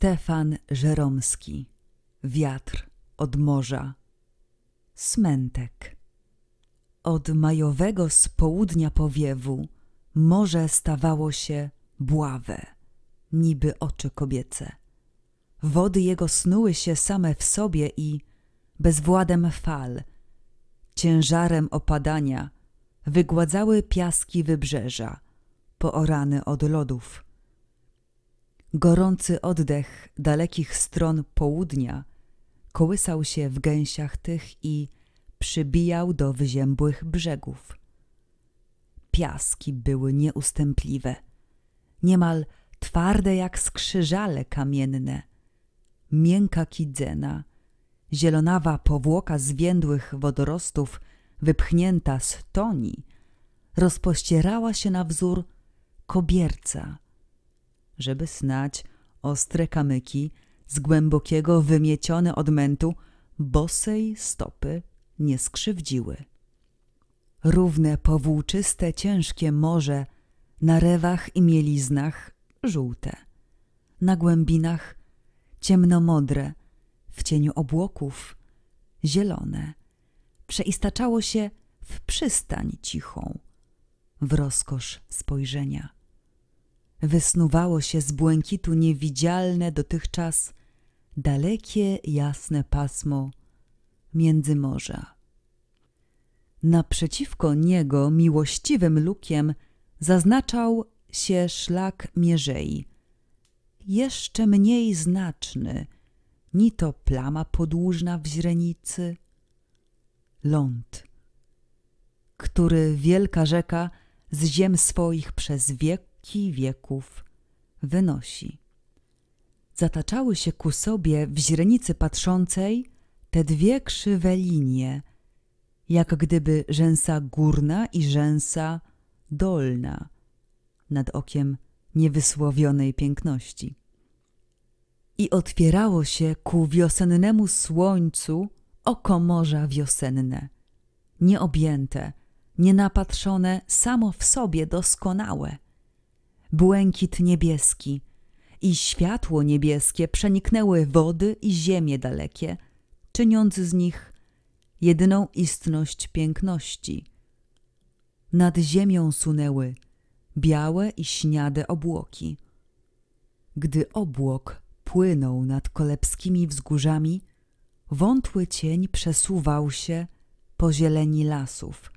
Stefan Żeromski Wiatr od morza Smętek Od majowego z południa powiewu Morze stawało się bławe, niby oczy kobiece. Wody jego snuły się same w sobie i bezwładem fal, ciężarem opadania, wygładzały piaski wybrzeża, poorany od lodów Gorący oddech dalekich stron południa kołysał się w gęsiach tych i przybijał do wyziębłych brzegów. Piaski były nieustępliwe, niemal twarde jak skrzyżale kamienne, miękka kidzena, zielonawa powłoka zwiędłych wodorostów wypchnięta z toni rozpościerała się na wzór kobierca – żeby snać ostre kamyki z głębokiego, wymiecione odmętu, bosej stopy nie skrzywdziły. Równe, powłóczyste, ciężkie morze na rewach i mieliznach żółte, na głębinach ciemnomodre, w cieniu obłoków zielone, przeistaczało się w przystań cichą, w rozkosz spojrzenia wysnuwało się z błękitu niewidzialne dotychczas dalekie, jasne pasmo między morza. Naprzeciwko niego miłościwym lukiem zaznaczał się szlak mierzei, jeszcze mniej znaczny, ni to plama podłużna w źrenicy, ląd, który wielka rzeka z ziem swoich przez wiek wieki wieków wynosi. Zataczały się ku sobie w źrenicy patrzącej te dwie krzywe linie, jak gdyby rzęsa górna i rzęsa dolna nad okiem niewysłowionej piękności. I otwierało się ku wiosennemu słońcu oko morza wiosenne, nieobjęte, nienapatrzone, samo w sobie doskonałe – błękit niebieski i światło niebieskie przeniknęły wody i ziemie dalekie, czyniąc z nich jedną istność piękności. Nad ziemią sunęły białe i śniade obłoki. Gdy obłok płynął nad kolebskimi wzgórzami, wątły cień przesuwał się po zieleni lasów.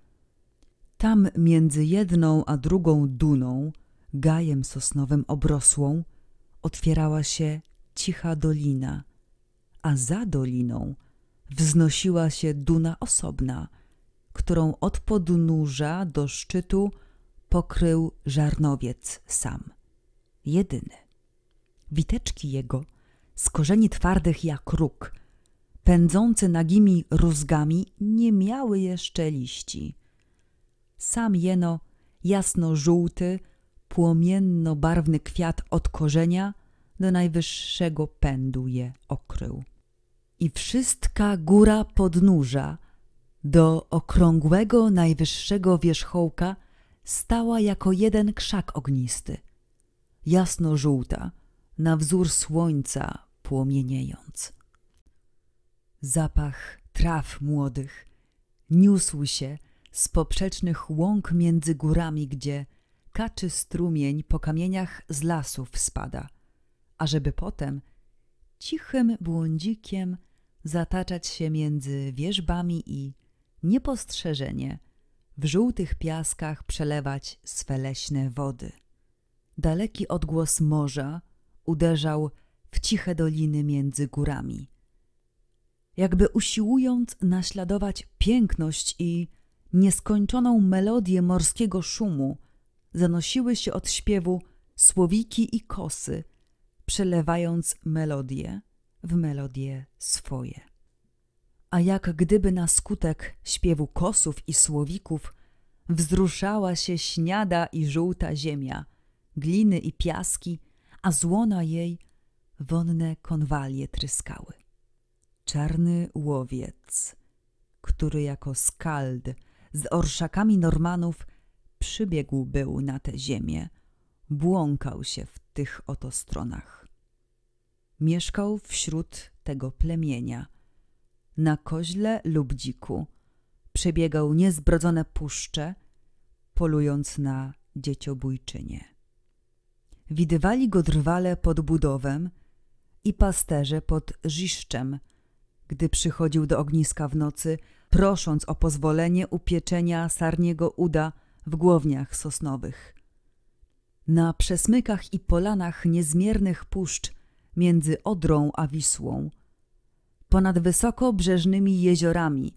Tam między jedną a drugą duną gajem sosnowym obrosłą, otwierała się cicha dolina, a za doliną wznosiła się duna osobna, którą od podnóża do szczytu pokrył żarnowiec sam, jedyny. Witeczki jego, z korzeni twardych jak róg, pędzące nagimi rózgami, nie miały jeszcze liści. Sam jeno, jasno żółty, płomienno-barwny kwiat od korzenia do najwyższego pędu je okrył. I wszystka góra podnóża do okrągłego najwyższego wierzchołka stała jako jeden krzak ognisty, jasno-żółta, na wzór słońca płomieniejąc. Zapach traw młodych niósł się z poprzecznych łąk między górami, gdzie kaczy strumień po kamieniach z lasów spada, ażeby potem cichym błądzikiem zataczać się między wierzbami i niepostrzeżenie w żółtych piaskach przelewać swe leśne wody. Daleki odgłos morza uderzał w ciche doliny między górami, jakby usiłując naśladować piękność i nieskończoną melodię morskiego szumu, zanosiły się od śpiewu słowiki i kosy, przelewając melodię w melodie swoje. A jak gdyby na skutek śpiewu kosów i słowików wzruszała się śniada i żółta ziemia, gliny i piaski, a z łona jej wonne konwalie tryskały. Czarny łowiec, który jako skald z orszakami Normanów przybiegł był na tę ziemię, błąkał się w tych oto stronach. Mieszkał wśród tego plemienia, na koźle lub dziku, przebiegał niezbrodzone puszcze, polując na dzieciobójczynie. Widywali go drwale pod budowem i pasterze pod żiszczem, gdy przychodził do ogniska w nocy, prosząc o pozwolenie upieczenia sarniego uda w głowniach sosnowych. Na przesmykach i polanach niezmiernych puszcz między Odrą a Wisłą, ponad wysoko brzeżnymi jeziorami,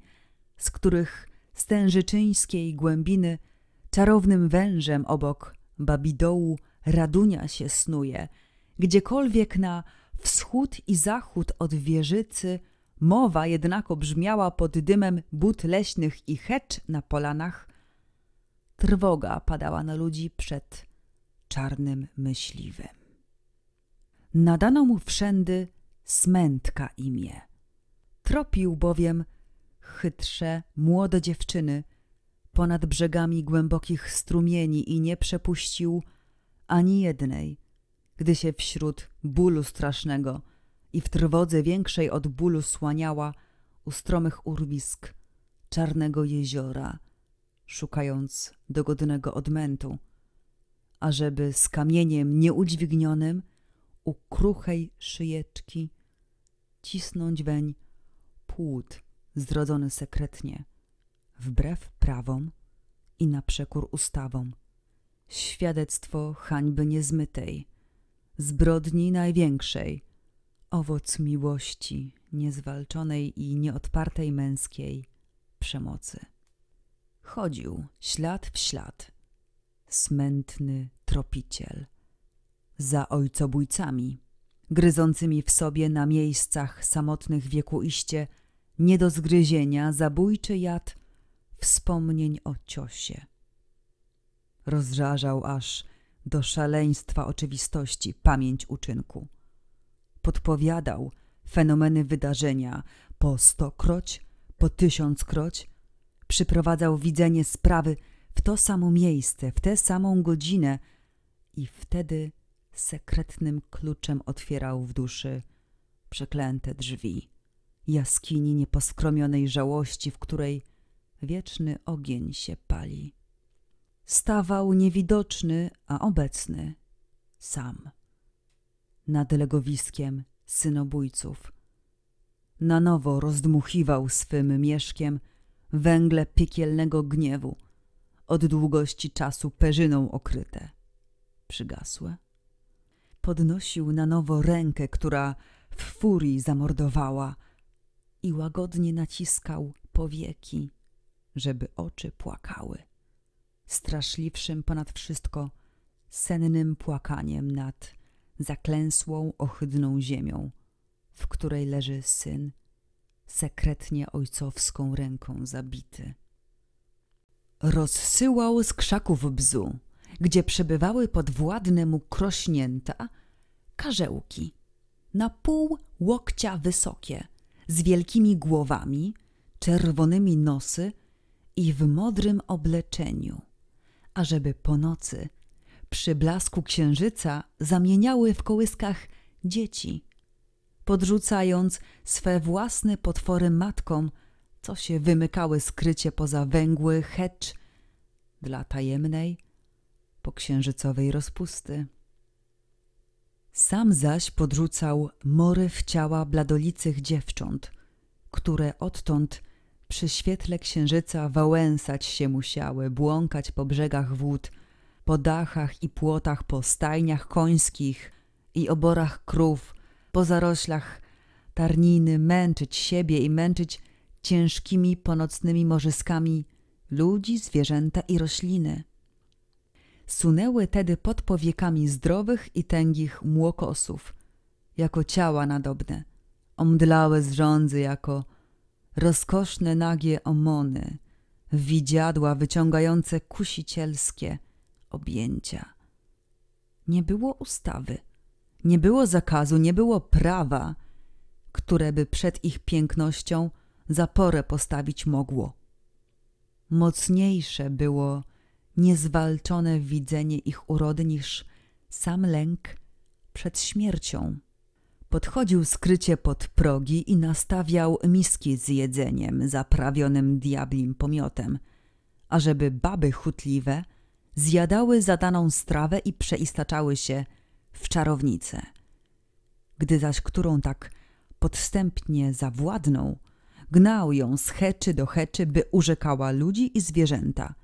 z których stężyczyńskiej głębiny czarownym wężem obok Babidołu Radunia się snuje, gdziekolwiek na wschód i zachód od wieżycy mowa jednako brzmiała pod dymem but leśnych i hecz na polanach, Trwoga padała na ludzi przed czarnym myśliwym. Nadano mu wszędy smętka imię. Tropił bowiem chytrze młode dziewczyny ponad brzegami głębokich strumieni i nie przepuścił ani jednej, gdy się wśród bólu strasznego i w trwodze większej od bólu słaniała u stromych urwisk czarnego jeziora szukając dogodnego odmętu, ażeby z kamieniem nieudźwignionym u kruchej szyjeczki cisnąć weń płód zrodzony sekretnie, wbrew prawom i na przekór ustawom. Świadectwo hańby niezmytej, zbrodni największej, owoc miłości niezwalczonej i nieodpartej męskiej przemocy. Chodził ślad w ślad, smętny tropiciel, za ojcobójcami, gryzącymi w sobie na miejscach samotnych wiekuiście nie do zgryzienia zabójczy jad wspomnień o ciosie. Rozżarzał aż do szaleństwa oczywistości pamięć uczynku. Podpowiadał fenomeny wydarzenia po stokroć, po tysiąckroć, przyprowadzał widzenie sprawy w to samo miejsce, w tę samą godzinę i wtedy sekretnym kluczem otwierał w duszy przeklęte drzwi jaskini nieposkromionej żałości, w której wieczny ogień się pali. Stawał niewidoczny, a obecny, sam, nad legowiskiem synobójców. Na nowo rozdmuchiwał swym mieszkiem węgle piekielnego gniewu, od długości czasu perzyną okryte. Przygasłe. Podnosił na nowo rękę, która w furii zamordowała i łagodnie naciskał powieki, żeby oczy płakały. Straszliwszym ponad wszystko sennym płakaniem nad zaklęsłą, ohydną ziemią, w której leży syn sekretnie ojcowską ręką zabity. Rozsyłał z krzaków bzu, gdzie przebywały podwładne mu krośnięta, karzełki, na pół łokcia wysokie, z wielkimi głowami, czerwonymi nosy i w modrym obleczeniu, ażeby po nocy przy blasku księżyca zamieniały w kołyskach dzieci podrzucając swe własne potwory matkom, co się wymykały skrycie poza węgły hecz dla tajemnej, poksiężycowej rozpusty. Sam zaś podrzucał mory w ciała bladolicych dziewcząt, które odtąd przy świetle księżyca wałęsać się musiały, błąkać po brzegach wód, po dachach i płotach, po stajniach końskich i oborach krów, po zaroślach tarniny, męczyć siebie i męczyć ciężkimi ponocnymi morzyskami ludzi, zwierzęta i rośliny. Sunęły tedy pod powiekami zdrowych i tęgich młokosów, jako ciała nadobne, omdlałe z rządzy jako rozkoszne nagie omony, widziadła wyciągające kusicielskie objęcia. Nie było ustawy nie było zakazu, nie było prawa, które by przed ich pięknością zaporę postawić mogło. Mocniejsze było niezwalczone widzenie ich urody niż sam lęk przed śmiercią. Podchodził skrycie pod progi i nastawiał miski z jedzeniem zaprawionym diablim pomiotem, ażeby baby chutliwe zjadały zadaną strawę i przeistaczały się w czarownicę. Gdy zaś którą tak podstępnie zawładnął, gnał ją z heczy do heczy, by urzekała ludzi i zwierzęta.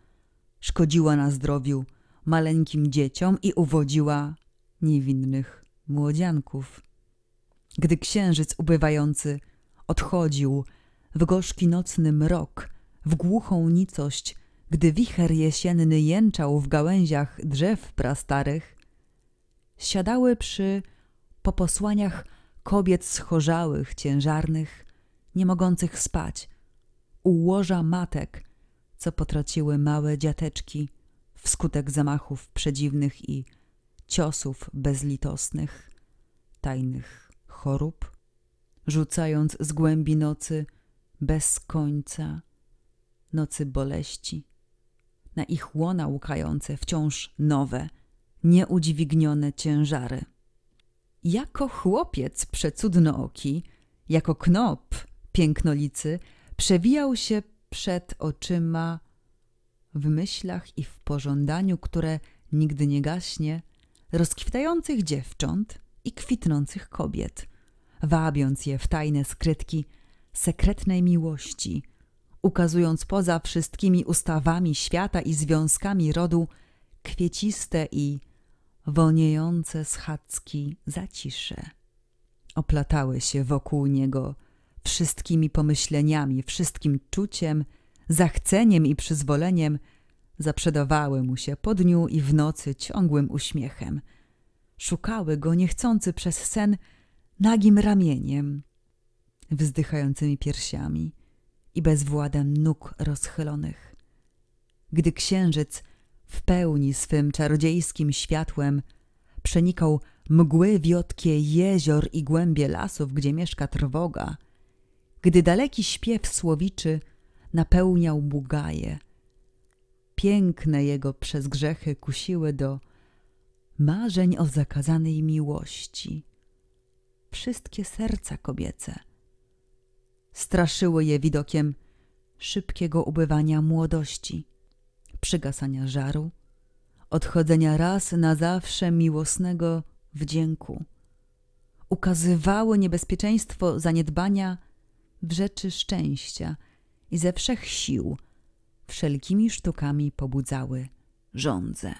Szkodziła na zdrowiu maleńkim dzieciom i uwodziła niewinnych młodzianków. Gdy księżyc ubywający odchodził w gorzki nocny mrok, w głuchą nicość, gdy wicher jesienny jęczał w gałęziach drzew prastarych, siadały przy poposłaniach kobiet schorzałych, ciężarnych, nie mogących spać, u łoża matek, co potraciły małe dziateczki wskutek zamachów przedziwnych i ciosów bezlitosnych, tajnych chorób, rzucając z głębi nocy bez końca nocy boleści, na ich łona łkające wciąż nowe – nieudźwignione ciężary. Jako chłopiec przecudnooki, jako knop pięknolicy, przewijał się przed oczyma w myślach i w pożądaniu, które nigdy nie gaśnie, rozkwitających dziewcząt i kwitnących kobiet, wabiąc je w tajne skrytki sekretnej miłości, ukazując poza wszystkimi ustawami świata i związkami rodu kwieciste i wolniejące schadzki chacki zacisze. Oplatały się wokół niego wszystkimi pomyśleniami, wszystkim czuciem, zachceniem i przyzwoleniem, zaprzedawały mu się po dniu i w nocy ciągłym uśmiechem. Szukały go niechcący przez sen nagim ramieniem, wzdychającymi piersiami i bezwładem nóg rozchylonych. Gdy księżyc w pełni swym czarodziejskim światłem przenikał mgły wiotkie jezior i głębie lasów, gdzie mieszka trwoga, gdy daleki śpiew słowiczy napełniał bugaje. Piękne jego przez grzechy kusiły do marzeń o zakazanej miłości. Wszystkie serca kobiece. Straszyły je widokiem szybkiego ubywania młodości przygasania żaru, odchodzenia raz na zawsze miłosnego wdzięku, ukazywały niebezpieczeństwo zaniedbania w rzeczy szczęścia i ze wszech sił wszelkimi sztukami pobudzały żądzę.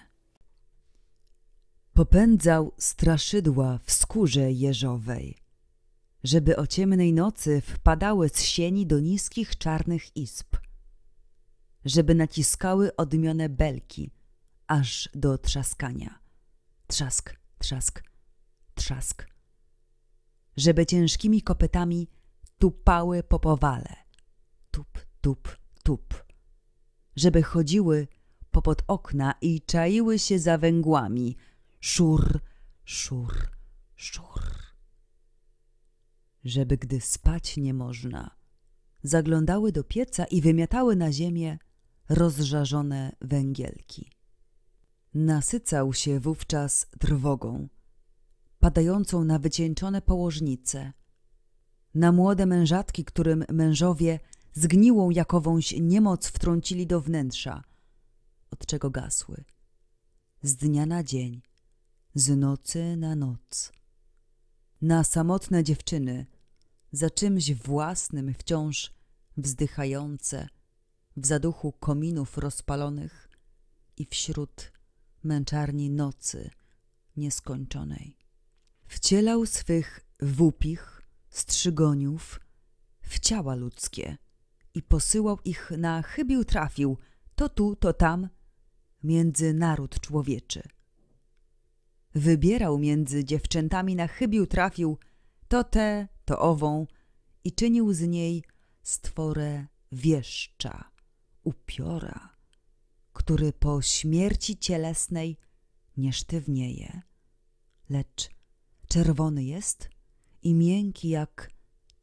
Popędzał straszydła w skórze jeżowej, żeby o ciemnej nocy wpadały z sieni do niskich czarnych izb, żeby naciskały odmione belki, aż do trzaskania. Trzask, trzask, trzask. Żeby ciężkimi kopytami tupały po powale. Tup, tup, tup. Żeby chodziły popod okna i czaiły się za węgłami. Szur, szur, szur. Żeby gdy spać nie można, zaglądały do pieca i wymiatały na ziemię rozżarzone węgielki. Nasycał się wówczas trwogą, padającą na wycieńczone położnice, na młode mężatki, którym mężowie zgniłą jakowąś niemoc wtrącili do wnętrza, od czego gasły. Z dnia na dzień, z nocy na noc. Na samotne dziewczyny, za czymś własnym wciąż wzdychające – w zaduchu kominów rozpalonych i wśród męczarni nocy nieskończonej. Wcielał swych wupich, strzygoniów w ciała ludzkie i posyłał ich na chybił trafił, to tu, to tam, między naród człowieczy. Wybierał między dziewczętami na chybił trafił, to tę, to ową i czynił z niej stworę wieszcza upiora, który po śmierci cielesnej nie sztywnieje, lecz czerwony jest i miękki jak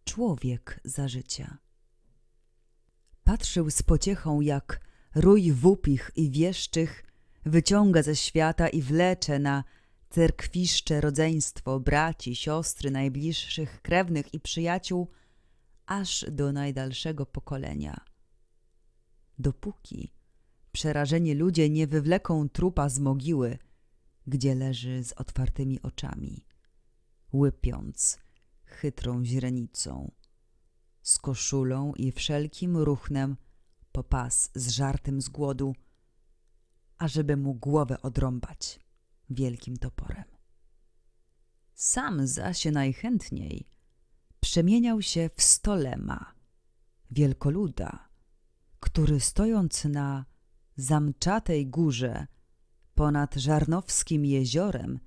człowiek za życia. Patrzył z pociechą, jak rój wupich i wieszczych wyciąga ze świata i wlecze na cerkwiszcze rodzeństwo braci, siostry, najbliższych krewnych i przyjaciół, aż do najdalszego pokolenia, dopóki przerażeni ludzie nie wywleką trupa z mogiły, gdzie leży z otwartymi oczami, łypiąc chytrą źrenicą, z koszulą i wszelkim ruchnem po pas żartym z głodu, ażeby mu głowę odrąbać wielkim toporem. Sam zaś najchętniej przemieniał się w stolema, wielkoluda, który stojąc na zamczatej górze ponad Żarnowskim jeziorem,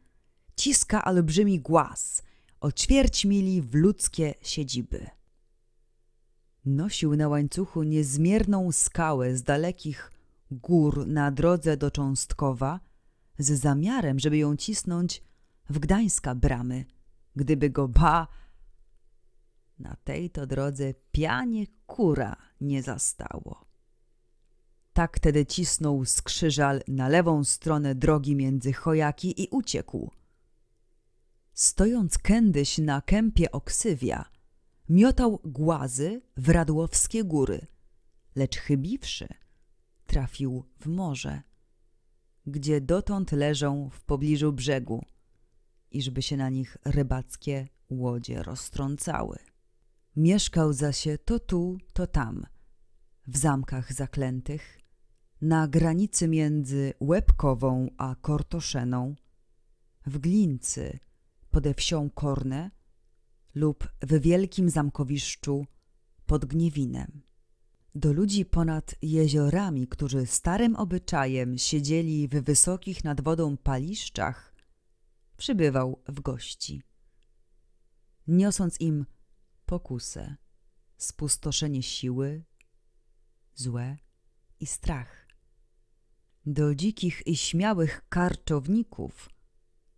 ciska olbrzymi głaz o ćwierć mili w ludzkie siedziby. Nosił na łańcuchu niezmierną skałę z dalekich gór na drodze do Cząstkowa z zamiarem, żeby ją cisnąć w Gdańska bramy, gdyby go ba na tej to drodze pianie kura nie zastało. Tak tedy cisnął skrzyżal na lewą stronę drogi między chojaki i uciekł. Stojąc kędyś na kępie oksywia, miotał głazy w radłowskie góry, lecz chybiwszy, trafił w morze, gdzie dotąd leżą w pobliżu brzegu, iżby się na nich rybackie łodzie roztrącały. Mieszkał za sie, to tu, to tam, w zamkach zaklętych, na granicy między Łebkową a Kortoszeną, w Glincy, pode wsią Kornę lub w wielkim zamkowiszczu pod Gniewinem. Do ludzi ponad jeziorami, którzy starym obyczajem siedzieli w wysokich nad wodą paliszczach, przybywał w gości. Niosąc im pokusę, spustoszenie siły, złe i strach. Do dzikich i śmiałych karczowników,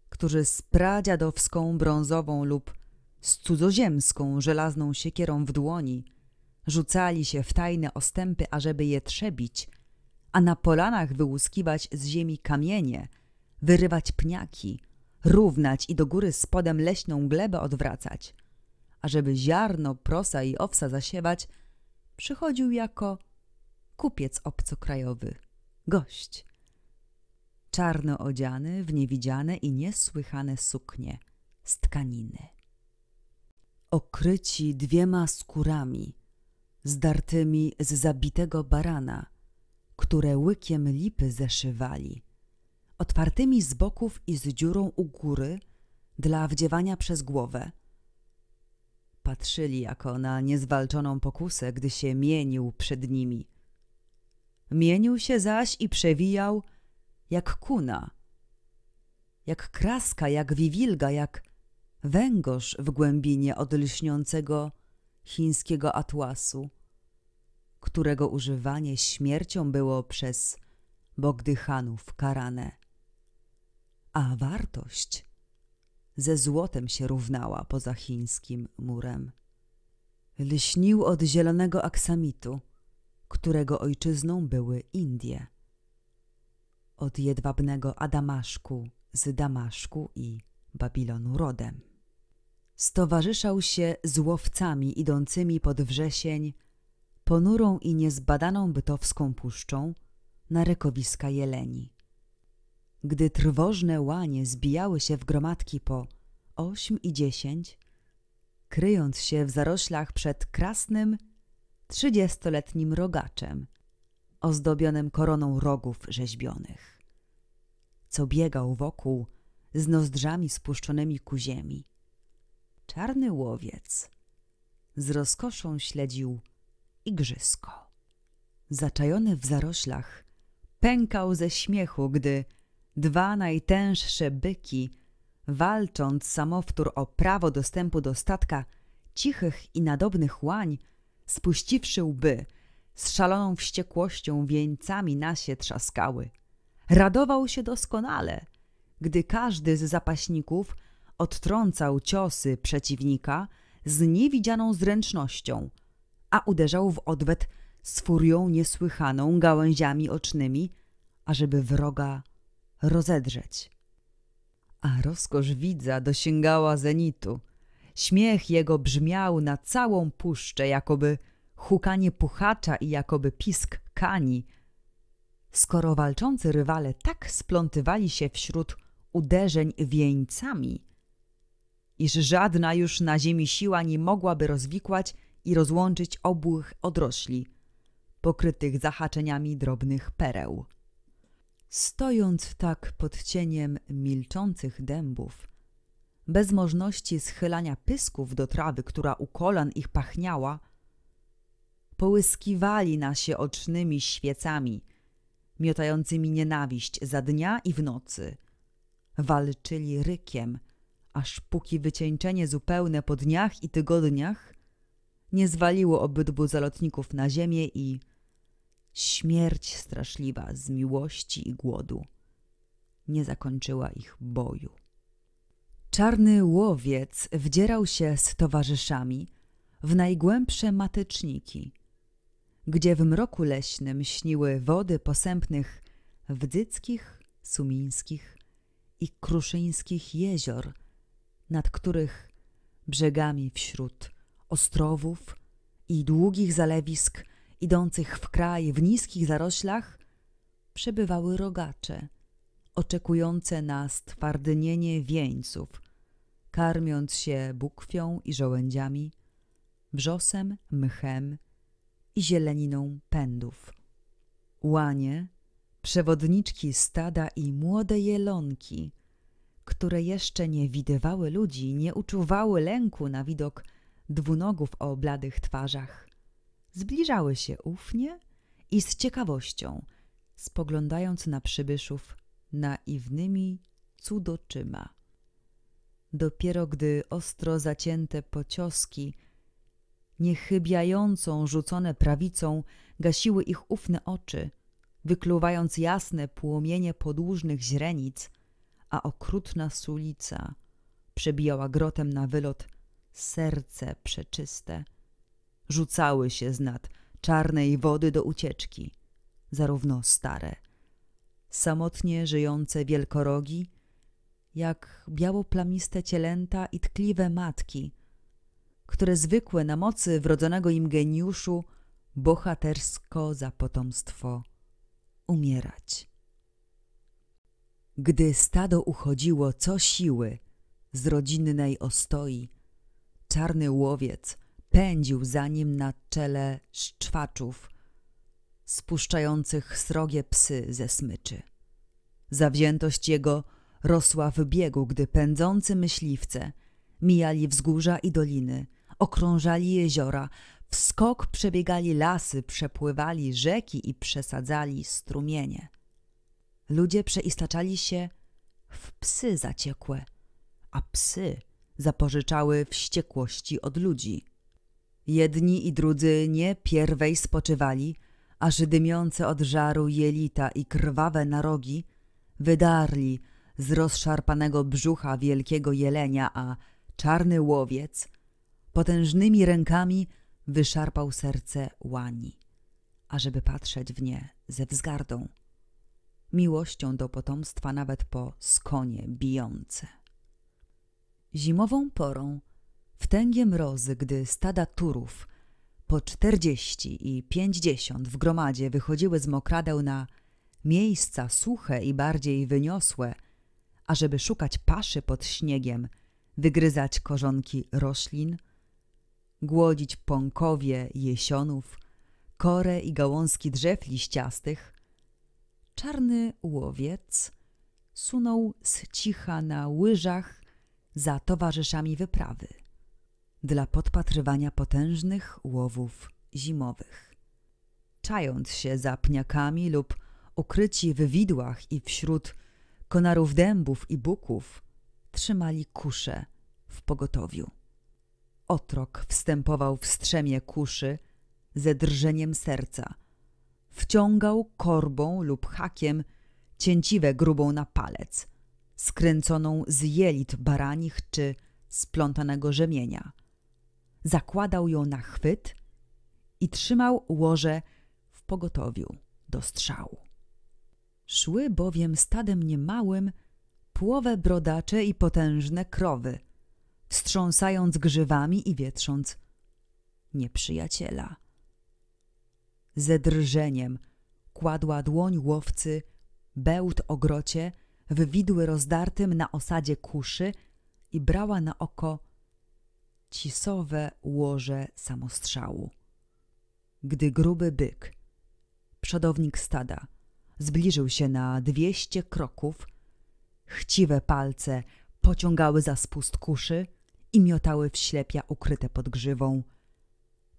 którzy z pradziadowską brązową lub z cudzoziemską żelazną siekierą w dłoni rzucali się w tajne ostępy, ażeby je trzebić, a na polanach wyłuskiwać z ziemi kamienie, wyrywać pniaki, równać i do góry spodem leśną glebę odwracać – ażeby ziarno, prosa i owsa zasiewać, przychodził jako kupiec obcokrajowy, gość. Czarno odziany w niewidziane i niesłychane suknie z tkaniny. Okryci dwiema skórami, zdartymi z zabitego barana, które łykiem lipy zeszywali, otwartymi z boków i z dziurą u góry dla wdziewania przez głowę – Patrzyli jako na niezwalczoną pokusę, gdy się mienił przed nimi. Mienił się zaś i przewijał jak kuna, jak kraska, jak wiwilga, jak węgorz w głębinie odlśniącego chińskiego atłasu, którego używanie śmiercią było przez Bogdychanów karane. A wartość – ze złotem się równała poza chińskim murem. Lśnił od zielonego aksamitu, którego ojczyzną były Indie. Od jedwabnego Adamaszku z Damaszku i Babilonu rodem. Stowarzyszał się z łowcami idącymi pod wrzesień, ponurą i niezbadaną bytowską puszczą na rekowiska jeleni gdy trwożne łanie zbijały się w gromadki po osiem i dziesięć, kryjąc się w zaroślach przed krasnym, trzydziestoletnim rogaczem, ozdobionym koroną rogów rzeźbionych, co biegał wokół z nozdrzami spuszczonymi ku ziemi. Czarny łowiec z rozkoszą śledził igrzysko. Zaczajony w zaroślach, pękał ze śmiechu, gdy Dwa najtęższe byki, walcząc samowtór o prawo dostępu do statka cichych i nadobnych łań, spuściwszy łby, z szaloną wściekłością wieńcami się trzaskały. Radował się doskonale, gdy każdy z zapaśników odtrącał ciosy przeciwnika z niewidzianą zręcznością, a uderzał w odwet z furią niesłychaną gałęziami ocznymi, ażeby wroga rozedrzeć. A rozkosz widza dosięgała zenitu. Śmiech jego brzmiał na całą puszczę, jakoby hukanie puchacza i jakoby pisk kani. Skoro walczący rywale tak splątywali się wśród uderzeń wieńcami, iż żadna już na ziemi siła nie mogłaby rozwikłać i rozłączyć obłych odrośli, pokrytych zahaczeniami drobnych pereł. Stojąc tak pod cieniem milczących dębów, bez możliwości schylania pysków do trawy, która u kolan ich pachniała, połyskiwali na się ocznymi świecami, miotającymi nienawiść za dnia i w nocy. Walczyli rykiem, aż póki wycieńczenie zupełne po dniach i tygodniach nie zwaliło obydwu zalotników na ziemię i śmierć straszliwa z miłości i głodu nie zakończyła ich boju. Czarny łowiec wdzierał się z towarzyszami w najgłębsze matyczniki, gdzie w mroku leśnym śniły wody posępnych wdzyckich, sumińskich i kruszyńskich jezior, nad których brzegami wśród ostrowów i długich zalewisk idących w kraj w niskich zaroślach, przebywały rogacze, oczekujące na stwardnienie wieńców, karmiąc się bukwią i żołędziami, wrzosem, mchem i zieleniną pędów. Łanie, przewodniczki stada i młode jelonki, które jeszcze nie widywały ludzi, nie uczuwały lęku na widok dwunogów o bladych twarzach zbliżały się ufnie i z ciekawością, spoglądając na przybyszów naiwnymi cudoczyma. Dopiero gdy ostro zacięte pocioski, niechybiającą rzucone prawicą, gasiły ich ufne oczy, wykluwając jasne płomienie podłużnych źrenic, a okrutna sulica przebijała grotem na wylot serce przeczyste, rzucały się z nad czarnej wody do ucieczki, zarówno stare, samotnie żyjące wielkorogi, jak białoplamiste cielęta i tkliwe matki, które zwykłe na mocy wrodzonego im geniuszu bohatersko za potomstwo umierać. Gdy stado uchodziło co siły z rodzinnej ostoi, czarny łowiec pędził za nim na czele szczwaczów, spuszczających srogie psy ze smyczy. Zawziętość jego rosła w biegu, gdy pędzący myśliwce mijali wzgórza i doliny, okrążali jeziora, w skok przebiegali lasy, przepływali rzeki i przesadzali strumienie. Ludzie przeistaczali się w psy zaciekłe, a psy zapożyczały wściekłości od ludzi – Jedni i drudzy nie pierwej spoczywali, aż dymiące od żaru jelita i krwawe narogi wydarli z rozszarpanego brzucha wielkiego jelenia, a czarny łowiec potężnymi rękami wyszarpał serce łani, ażeby patrzeć w nie ze wzgardą, miłością do potomstwa nawet po skonie bijące. Zimową porą w tęgie mrozy, gdy stada turów po czterdzieści i pięćdziesiąt w gromadzie wychodziły z mokradeł na miejsca suche i bardziej wyniosłe, ażeby szukać paszy pod śniegiem, wygryzać korzonki roślin, głodzić pąkowie jesionów, kore i gałązki drzew liściastych, czarny łowiec sunął z cicha na łyżach za towarzyszami wyprawy dla podpatrywania potężnych łowów zimowych. Czając się za pniakami lub ukryci w widłach i wśród konarów dębów i buków, trzymali kusze w pogotowiu. Otrok wstępował w strzemię kuszy ze drżeniem serca. Wciągał korbą lub hakiem cięciwę grubą na palec, skręconą z jelit baranich czy splątanego rzemienia – zakładał ją na chwyt i trzymał łoże w pogotowiu do strzału. Szły bowiem stadem niemałym płowe brodacze i potężne krowy, wstrząsając grzywami i wietrząc nieprzyjaciela. Ze drżeniem kładła dłoń łowcy bełt ogrocie w widły rozdartym na osadzie kuszy i brała na oko cisowe łoże samostrzału. Gdy gruby byk, przodownik stada, zbliżył się na dwieście kroków, chciwe palce pociągały za spust kuszy i miotały w ślepia ukryte pod grzywą,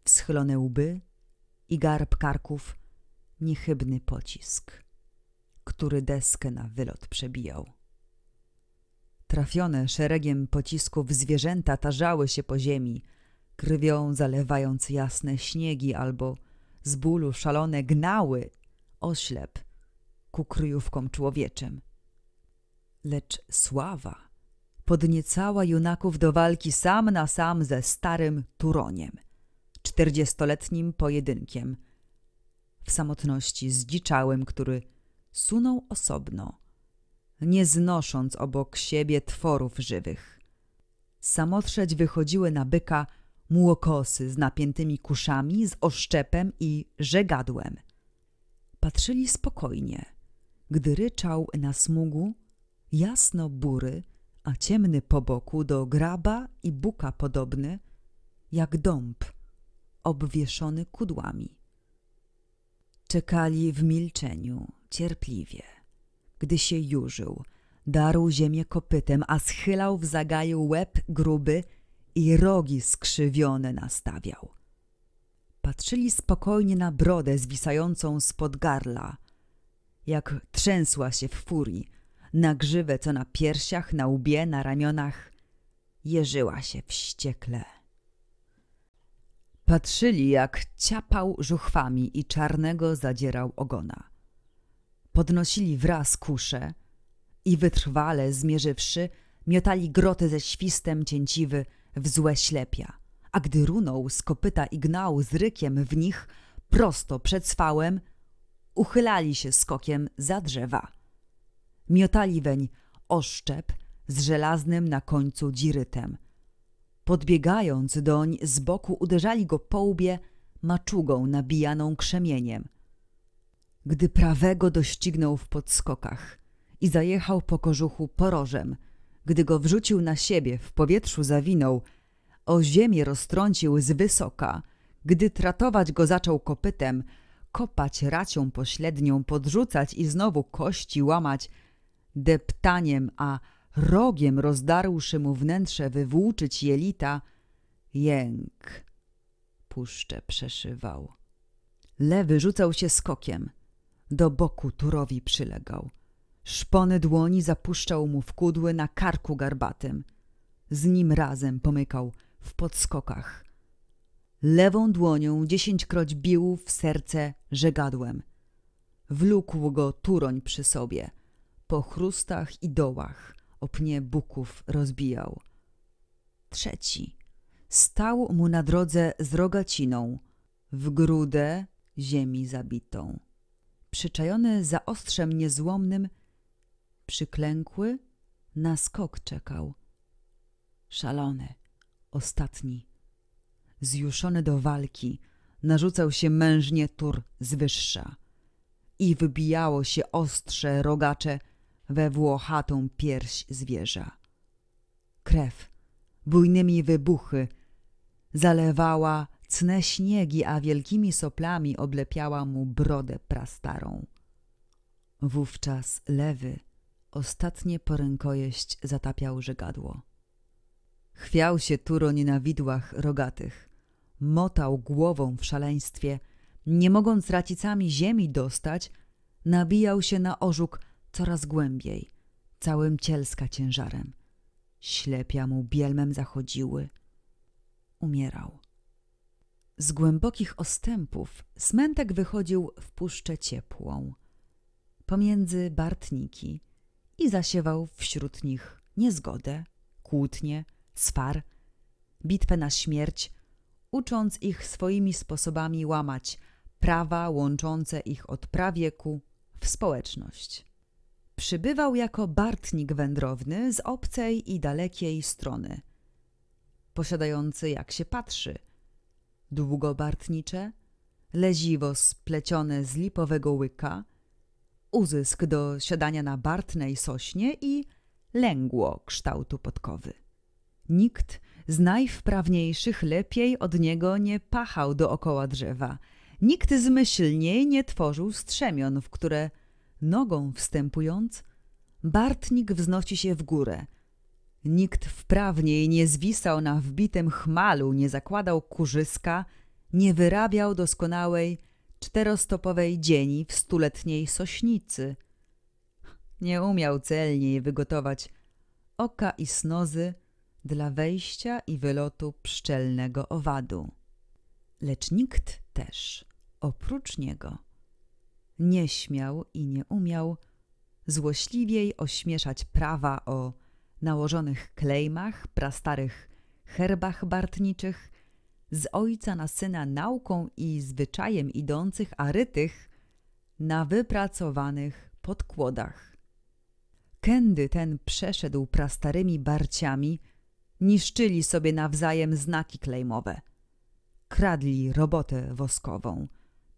w schylone łby i garb karków niechybny pocisk, który deskę na wylot przebijał. Trafione szeregiem pocisków zwierzęta tarzały się po ziemi, krwią zalewając jasne śniegi albo z bólu szalone gnały oślep ku kryjówkom człowieczym. Lecz sława podniecała junaków do walki sam na sam ze starym Turoniem, czterdziestoletnim pojedynkiem, w samotności zdziczałym, który sunął osobno nie znosząc obok siebie tworów żywych. Samotrzeć wychodziły na byka młokosy z napiętymi kuszami, z oszczepem i żegadłem. Patrzyli spokojnie, gdy ryczał na smugu jasno bury, a ciemny po boku do graba i buka podobny, jak dąb obwieszony kudłami. Czekali w milczeniu, cierpliwie gdy się jurzył. Darł ziemię kopytem, a schylał w zagaju łeb gruby i rogi skrzywione nastawiał. Patrzyli spokojnie na brodę zwisającą spod garla, jak trzęsła się w furii, na grzywę co na piersiach, na łbie, na ramionach, jeżyła się wściekle. Patrzyli, jak ciapał żuchwami i czarnego zadzierał ogona podnosili wraz kusze i wytrwale zmierzywszy, miotali groty ze świstem cięciwy w złe ślepia, a gdy runął z kopyta ignał z rykiem w nich prosto przed swałem, uchylali się skokiem za drzewa. Miotali weń oszczep z żelaznym na końcu dzirytem. Podbiegając doń z boku uderzali go po łbie maczugą nabijaną krzemieniem, gdy prawego doścignął w podskokach i zajechał po kożuchu porożem, gdy go wrzucił na siebie, w powietrzu zawinął, o ziemię roztrącił z wysoka, gdy tratować go zaczął kopytem, kopać racią poślednią, podrzucać i znowu kości łamać, deptaniem, a rogiem rozdarłszy mu wnętrze wywłóczyć jelita, jęk puszczę przeszywał. Lewy rzucał się skokiem – do boku Turowi przylegał. Szpony dłoni zapuszczał mu w kudły na karku garbatym. Z nim razem pomykał w podskokach. Lewą dłonią dziesięćkroć bił w serce żegadłem. Wlókł go turoń przy sobie. Po chrustach i dołach o pnie buków rozbijał. Trzeci. Stał mu na drodze z rogaciną, w grudę ziemi zabitą przyczajony za ostrzem niezłomnym, przyklękły, na skok czekał. Szalony, ostatni, zjuszony do walki, narzucał się mężnie tur z wyższa i wybijało się ostrze rogacze we włochatą pierś zwierza. Krew, bujnymi wybuchy, zalewała cne śniegi, a wielkimi soplami oblepiała mu brodę prastarą. Wówczas lewy ostatnie porękojeść zatapiał żegadło. Chwiał się Turoń na widłach rogatych, motał głową w szaleństwie, nie mogąc racicami ziemi dostać, nabijał się na orzuk coraz głębiej, całym cielska ciężarem. Ślepia mu bielmem zachodziły. Umierał. Z głębokich ostępów smętek wychodził w puszczę ciepłą, pomiędzy bartniki i zasiewał wśród nich niezgodę, kłótnie, swar, bitwę na śmierć, ucząc ich swoimi sposobami łamać prawa łączące ich od prawieku w społeczność. Przybywał jako bartnik wędrowny z obcej i dalekiej strony, posiadający, jak się patrzy – długobartnicze, leziwo splecione z lipowego łyka, uzysk do siadania na bartnej sośnie i lęgło kształtu podkowy. Nikt z najwprawniejszych lepiej od niego nie pachał dookoła drzewa. Nikt zmyślniej nie tworzył strzemion, w które nogą wstępując, bartnik wznosi się w górę, Nikt wprawniej nie zwisał na wbitym chmalu, nie zakładał kurzyska, nie wyrabiał doskonałej czterostopowej dzieni w stuletniej sośnicy. Nie umiał celniej wygotować oka i snozy dla wejścia i wylotu pszczelnego owadu. Lecz nikt też, oprócz niego, nie śmiał i nie umiał złośliwiej ośmieszać prawa o nałożonych klejmach, prastarych herbach bartniczych, z ojca na syna nauką i zwyczajem idących, a rytych na wypracowanych podkładach. Kędy ten przeszedł prastarymi barciami, niszczyli sobie nawzajem znaki klejmowe. Kradli robotę woskową,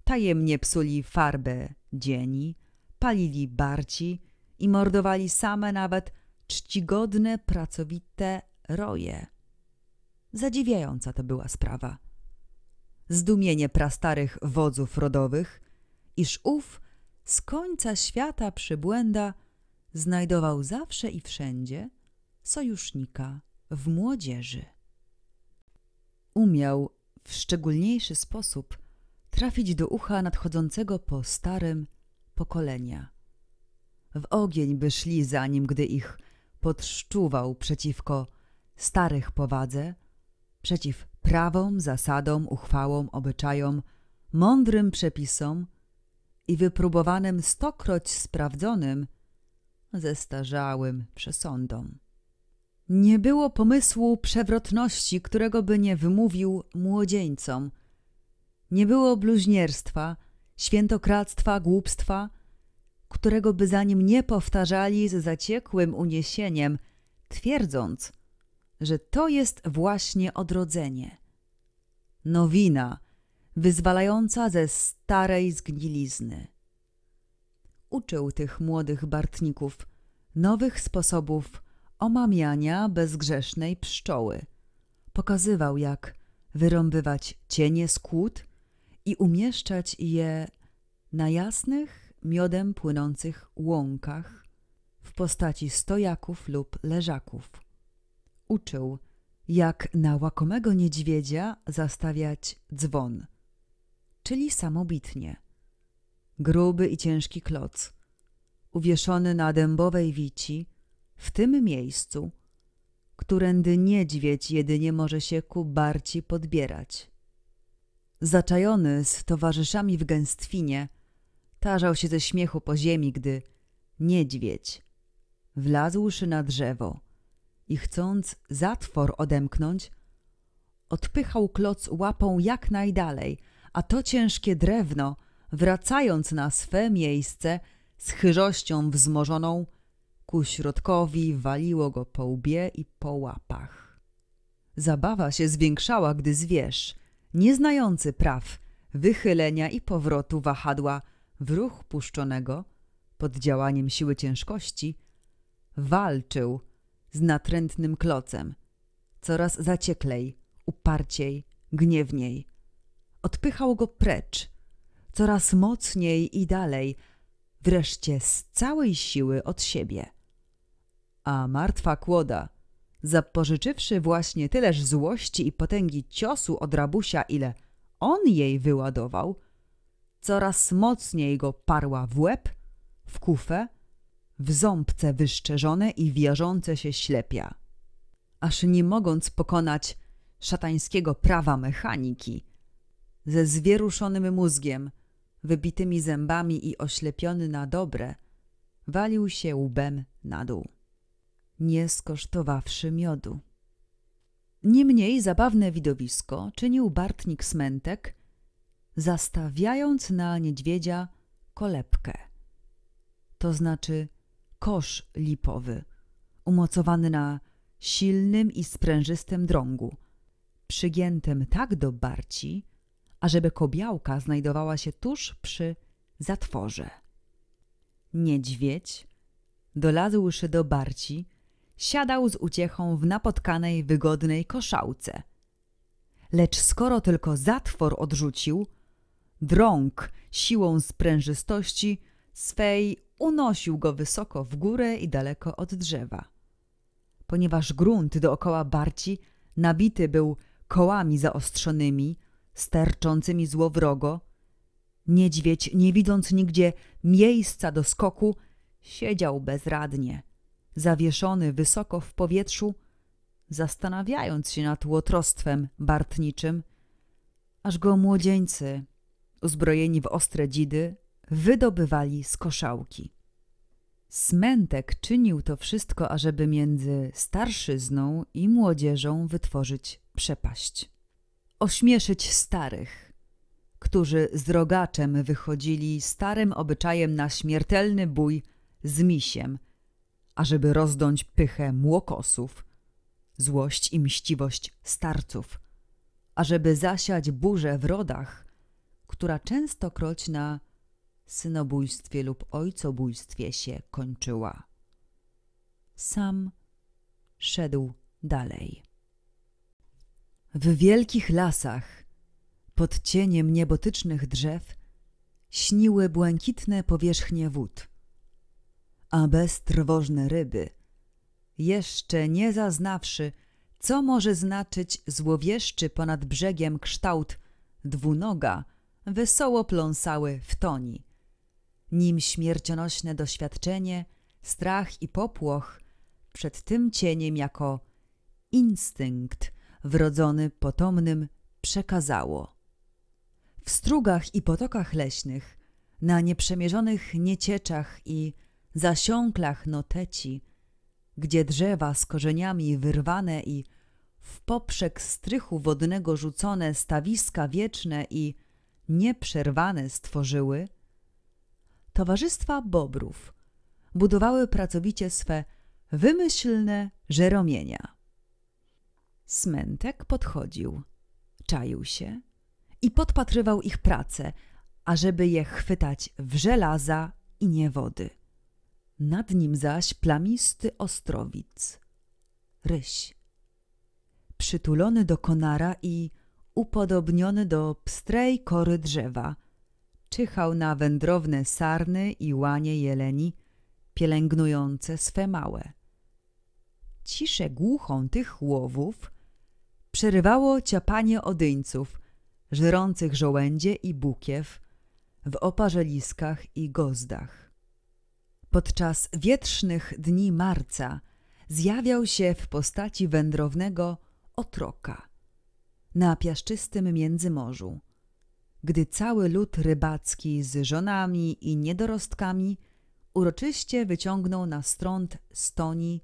tajemnie psuli farbę dzieni, palili barci i mordowali same nawet czcigodne, pracowite roje. Zadziwiająca to była sprawa. Zdumienie prastarych wodzów rodowych, iż ów z końca świata przybłęda znajdował zawsze i wszędzie sojusznika w młodzieży. Umiał w szczególniejszy sposób trafić do ucha nadchodzącego po starym pokolenia. W ogień by szli za nim, gdy ich podszczuwał przeciwko starych powadze, przeciw prawom, zasadom, uchwałom, obyczajom, mądrym przepisom i wypróbowanym stokroć sprawdzonym, zestarzałym przesądom. Nie było pomysłu przewrotności, którego by nie wymówił młodzieńcom. Nie było bluźnierstwa, świętokradztwa, głupstwa, którego by za nim nie powtarzali z zaciekłym uniesieniem, twierdząc, że to jest właśnie odrodzenie. Nowina, wyzwalająca ze starej zgnilizny. Uczył tych młodych bartników nowych sposobów omamiania bezgrzesznej pszczoły. Pokazywał, jak wyrąbywać cienie z kłód i umieszczać je na jasnych, miodem płynących łąkach w postaci stojaków lub leżaków. Uczył, jak na łakomego niedźwiedzia zastawiać dzwon, czyli samobitnie. Gruby i ciężki kloc, uwieszony na dębowej wici, w tym miejscu, którędy niedźwiedź jedynie może się ku barci podbierać. Zaczajony z towarzyszami w gęstwinie, Tarzał się ze śmiechu po ziemi, gdy niedźwiedź wlazłszy na drzewo i chcąc zatwor odemknąć, odpychał kloc łapą jak najdalej, a to ciężkie drewno, wracając na swe miejsce z chyżością wzmożoną, ku środkowi waliło go po łbie i po łapach. Zabawa się zwiększała, gdy zwierz, nieznający praw, wychylenia i powrotu wahadła, w ruch puszczonego pod działaniem siły ciężkości, walczył z natrętnym klocem, coraz zacieklej, uparciej, gniewniej. Odpychał go precz, coraz mocniej i dalej, wreszcie z całej siły od siebie. A martwa kłoda, zapożyczywszy właśnie tyleż złości i potęgi ciosu od rabusia, ile on jej wyładował – coraz mocniej go parła w łeb, w kufę, w ząbce wyszczerzone i wierzące się ślepia. Aż nie mogąc pokonać szatańskiego prawa mechaniki, ze zwieruszonym mózgiem, wybitymi zębami i oślepiony na dobre, walił się łbem na dół, nie skosztowawszy miodu. Niemniej zabawne widowisko czynił Bartnik Smętek zastawiając na niedźwiedzia kolebkę, to znaczy kosz lipowy, umocowany na silnym i sprężystym drągu, przygiętym tak do barci, ażeby kobiałka znajdowała się tuż przy zatworze. Niedźwiedź, dolazłszy do barci, siadał z uciechą w napotkanej, wygodnej koszałce. Lecz skoro tylko zatwór odrzucił, Drąg siłą sprężystości swej unosił go wysoko w górę i daleko od drzewa. Ponieważ grunt dookoła barci nabity był kołami zaostrzonymi, sterczącymi złowrogo, niedźwiedź, nie widząc nigdzie miejsca do skoku, siedział bezradnie, zawieszony wysoko w powietrzu, zastanawiając się nad łotrostwem bartniczym, aż go młodzieńcy uzbrojeni w ostre dzidy, wydobywali z koszałki. Smętek czynił to wszystko, ażeby między starszyzną i młodzieżą wytworzyć przepaść. Ośmieszyć starych, którzy z rogaczem wychodzili starym obyczajem na śmiertelny bój z misiem, ażeby rozdąć pychę młokosów, złość i mściwość starców, ażeby zasiać burzę w rodach, która częstokroć na synobójstwie lub ojcobójstwie się kończyła. Sam szedł dalej. W wielkich lasach, pod cieniem niebotycznych drzew, śniły błękitne powierzchnie wód, a beztrwożne ryby, jeszcze nie zaznawszy, co może znaczyć złowieszczy ponad brzegiem kształt dwunoga, wesoło pląsały w toni. Nim śmiercionośne doświadczenie, strach i popłoch przed tym cieniem jako instynkt wrodzony potomnym przekazało. W strugach i potokach leśnych, na nieprzemierzonych niecieczach i zasiąklach noteci, gdzie drzewa z korzeniami wyrwane i w poprzek strychu wodnego rzucone stawiska wieczne i nieprzerwane stworzyły, towarzystwa bobrów budowały pracowicie swe wymyślne żeromienia. Smętek podchodził, czaił się i podpatrywał ich pracę, ażeby je chwytać w żelaza i nie wody. Nad nim zaś plamisty ostrowic, ryś, przytulony do konara i upodobniony do pstrej kory drzewa. Czyhał na wędrowne sarny i łanie jeleni, pielęgnujące swe małe. Ciszę głuchą tych łowów przerywało ciapanie odyńców, żrących żołędzie i bukiew w oparzeliskach i gozdach. Podczas wietrznych dni marca zjawiał się w postaci wędrownego otroka – na piaszczystym międzymorzu. Gdy cały lud rybacki z żonami i niedorostkami uroczyście wyciągnął na strąd stoni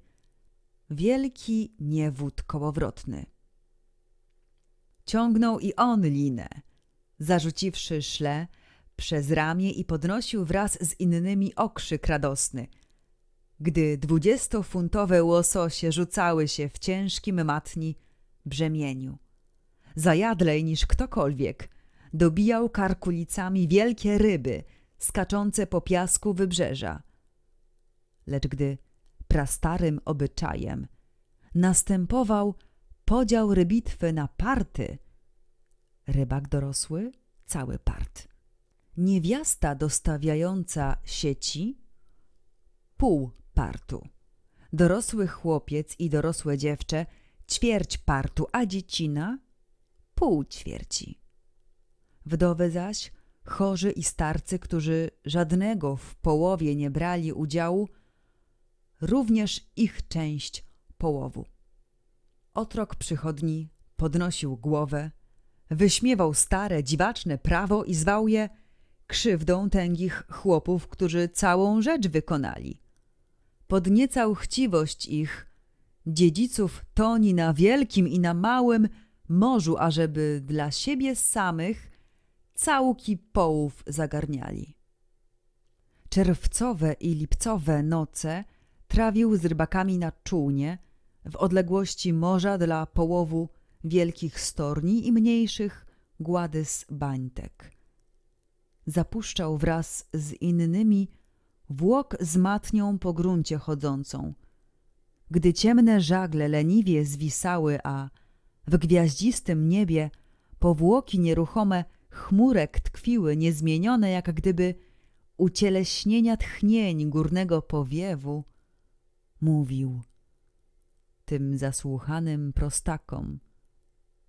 wielki niewód kołowrotny. Ciągnął i on linę, zarzuciwszy szle przez ramię i podnosił wraz z innymi okrzyk radosny – gdy dwudziestofuntowe łososie rzucały się w ciężkim matni brzemieniu zajadlej niż ktokolwiek, dobijał karkulicami wielkie ryby skaczące po piasku wybrzeża. Lecz gdy prastarym obyczajem następował podział rybitwy na party, rybak dorosły cały part. Niewiasta dostawiająca sieci pół partu. Dorosły chłopiec i dorosłe dziewczę ćwierć partu, a dziecina pół ćwierci. Wdowy zaś, chorzy i starcy, którzy żadnego w połowie nie brali udziału, również ich część połowu. Otrok przychodni podnosił głowę, wyśmiewał stare, dziwaczne prawo i zwał je krzywdą tęgich chłopów, którzy całą rzecz wykonali. Podniecał chciwość ich, dziedziców toni na wielkim i na małym – morzu, ażeby dla siebie samych całki połów zagarniali. Czerwcowe i lipcowe noce trawił z rybakami na czółnie w odległości morza dla połowu wielkich storni i mniejszych gładys bańtek. Zapuszczał wraz z innymi włok z matnią po gruncie chodzącą. Gdy ciemne żagle leniwie zwisały, a w gwiaździstym niebie powłoki nieruchome chmurek tkwiły niezmienione jak gdyby ucieleśnienia tchnień górnego powiewu, mówił tym zasłuchanym prostakom,